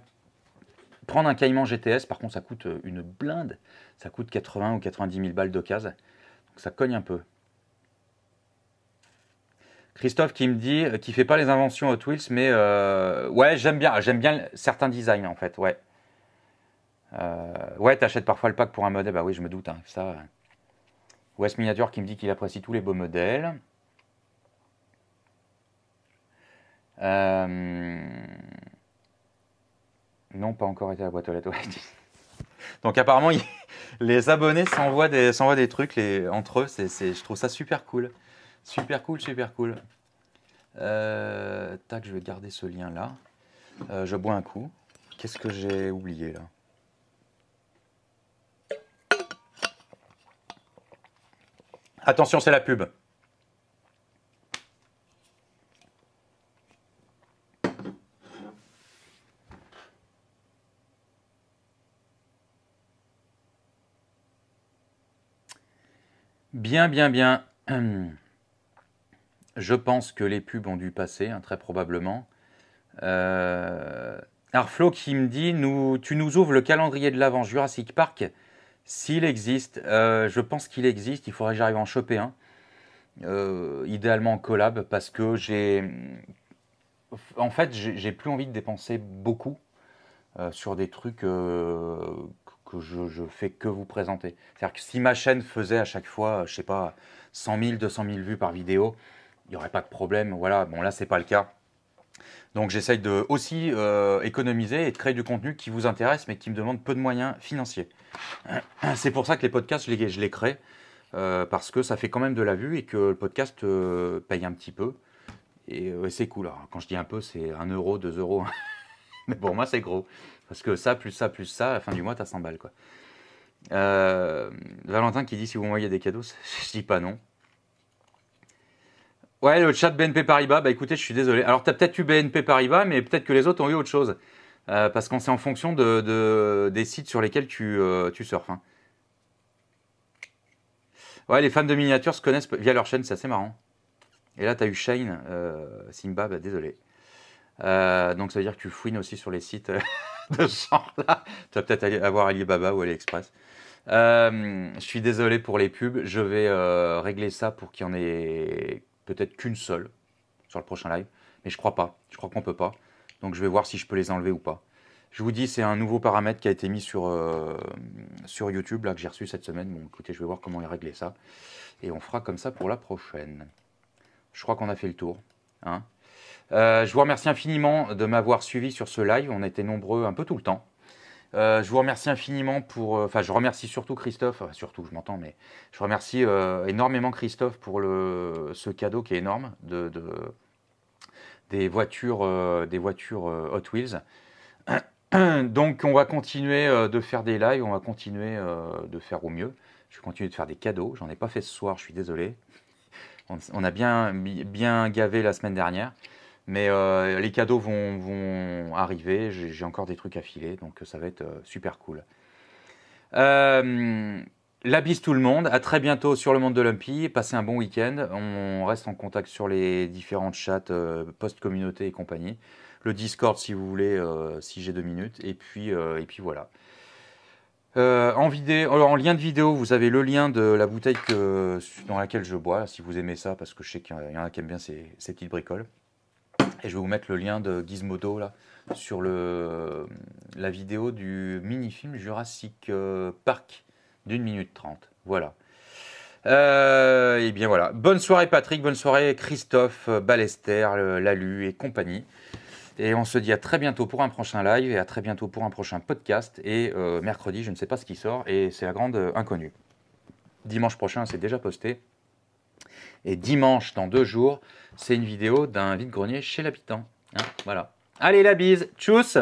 prendre un Cayman GTS. Par contre, ça coûte euh, une blinde. Ça coûte 80 ou 90 000 balles d'occasion. Donc ça cogne un peu. Christophe qui me dit euh, qu'il fait pas les inventions Hot Wheels, mais euh, ouais, j'aime bien, j'aime bien certains designs en fait, ouais. ouais, t'achètes parfois le pack pour un modèle, bah oui, je me doute, hein, ça. West Miniature qui me dit qu'il apprécie tous les beaux modèles. Euh, non, pas encore été à la boîte aux lettres. (laughs) Donc apparemment, (laughs) les abonnés s'envoient des, des trucs les... entre eux. C'est, Je trouve ça super cool. Super cool, super cool. Euh, tac, je vais garder ce lien-là. Euh, je bois un coup. Qu'est-ce que j'ai oublié là Attention, c'est la pub. Bien, bien, bien. (clears throat) Je pense que les pubs ont dû passer, hein, très probablement. Euh, Arflo qui me dit nous, Tu nous ouvres le calendrier de l'avant Jurassic Park S'il existe, euh, je pense qu'il existe, il faudrait que j'arrive à en choper un. Euh, idéalement en collab, parce que j'ai. En fait, j'ai plus envie de dépenser beaucoup sur des trucs que je, fais que vous présenter. C'est-à-dire que si ma chaîne faisait à chaque fois, euh, je sais pas, 100 000, 200 000 vues par vidéo, il n'y aurait pas de problème. Voilà, bon là, n'est pas le cas. Donc j'essaye de aussi euh, économiser et de créer du contenu qui vous intéresse, mais qui me demande peu de moyens financiers. (clears throat) C'est pour ça que les podcasts, je les, crée, euh, parce que ça fait quand même de la vue et que le podcast paye un petit peu. Et c'est cool. quand je dis un peu, c'est 1 euro, 2 euros. Hein. (laughs) mais pour moi, c'est gros. Parce que ça, plus ça, plus ça, à la fin du mois, t'as 100 balles, quoi. Euh, Valentin qui dit si vous voyez des cadeaux, (laughs) je dis pas non. Ouais, le chat BNP Paribas, bah écoutez, je suis désolé. Alors, t'as peut-être eu BNP Paribas, mais peut-être que les autres ont eu autre chose. Euh, parce qu'on sait en fonction de, des sites sur lesquels tu, euh, surfes. Hein. Ouais, les femmes de miniatures se connaissent via leur chaîne, c'est assez marrant. Et là, t'as eu Shane, Simba, bah désolé. donc, ça veut dire que tu fouines aussi sur les sites. (laughs) (laughs) de ce genre-là. Tu vas peut-être avoir Alibaba ou AliExpress. Euh, je suis désolé pour les pubs. Je vais euh, régler ça pour qu'il y en ait peut-être qu'une seule sur le prochain live. Mais je crois pas. Je crois qu'on peut pas. Donc je vais voir si je peux les enlever ou pas. Je vous dis, c'est un nouveau paramètre qui a été mis sur, euh, sur YouTube, là, que j'ai reçu cette semaine. Bon, écoutez, je vais voir comment régler ça. Et on fera comme ça pour la prochaine. Je crois qu'on a fait le tour. Hein euh, je vous remercie infiniment de m'avoir suivi sur ce live. On était nombreux un peu tout le temps. Euh, je vous remercie infiniment pour. Euh, enfin, je remercie surtout Christophe, surtout, je m'entends, mais je remercie énormément Christophe pour ce cadeau qui est énorme de, des voitures, des voitures Hot Wheels. (coughs) Donc, on va continuer de faire des lives, on va continuer de faire au mieux. Je vais continuer de faire des cadeaux. J'en ai pas fait ce soir, je suis désolé. On, on a bien, bien gavé la semaine dernière. Mais euh, les cadeaux vont, arriver, j'ai encore des trucs à filer, donc euh, ça va être euh, super cool. la bise tout le monde, à très bientôt sur le monde de Lumpy, passez un bon week-end, on reste en contact sur les différentes chats, post-communauté et compagnie, le Discord si vous voulez, si j'ai deux minutes, et puis, et puis voilà. en, vidéo, alors en lien de vidéo, vous avez le lien de la bouteille dans laquelle je bois, si vous aimez ça, parce que je sais qu'il y en a qui aiment bien ces petites bricoles. Et je vais vous mettre le lien de Gizmodo là, sur le, la vidéo du mini-film Jurassic euh, Park d'une minute trente. Voilà. et euh, eh bien voilà. Bonne soirée Patrick, bonne soirée Christophe, euh, Balester, Lalu et compagnie. Et on se dit à très bientôt pour un prochain live et à très bientôt pour un prochain podcast. Et mercredi, je ne sais pas ce qui sort et c'est la grande inconnue. Dimanche prochain, c'est déjà posté. Et dimanche, dans deux jours, c'est une vidéo d'un vide-grenier chez l'habitant. Hein, voilà. Allez, la bise. Tchuss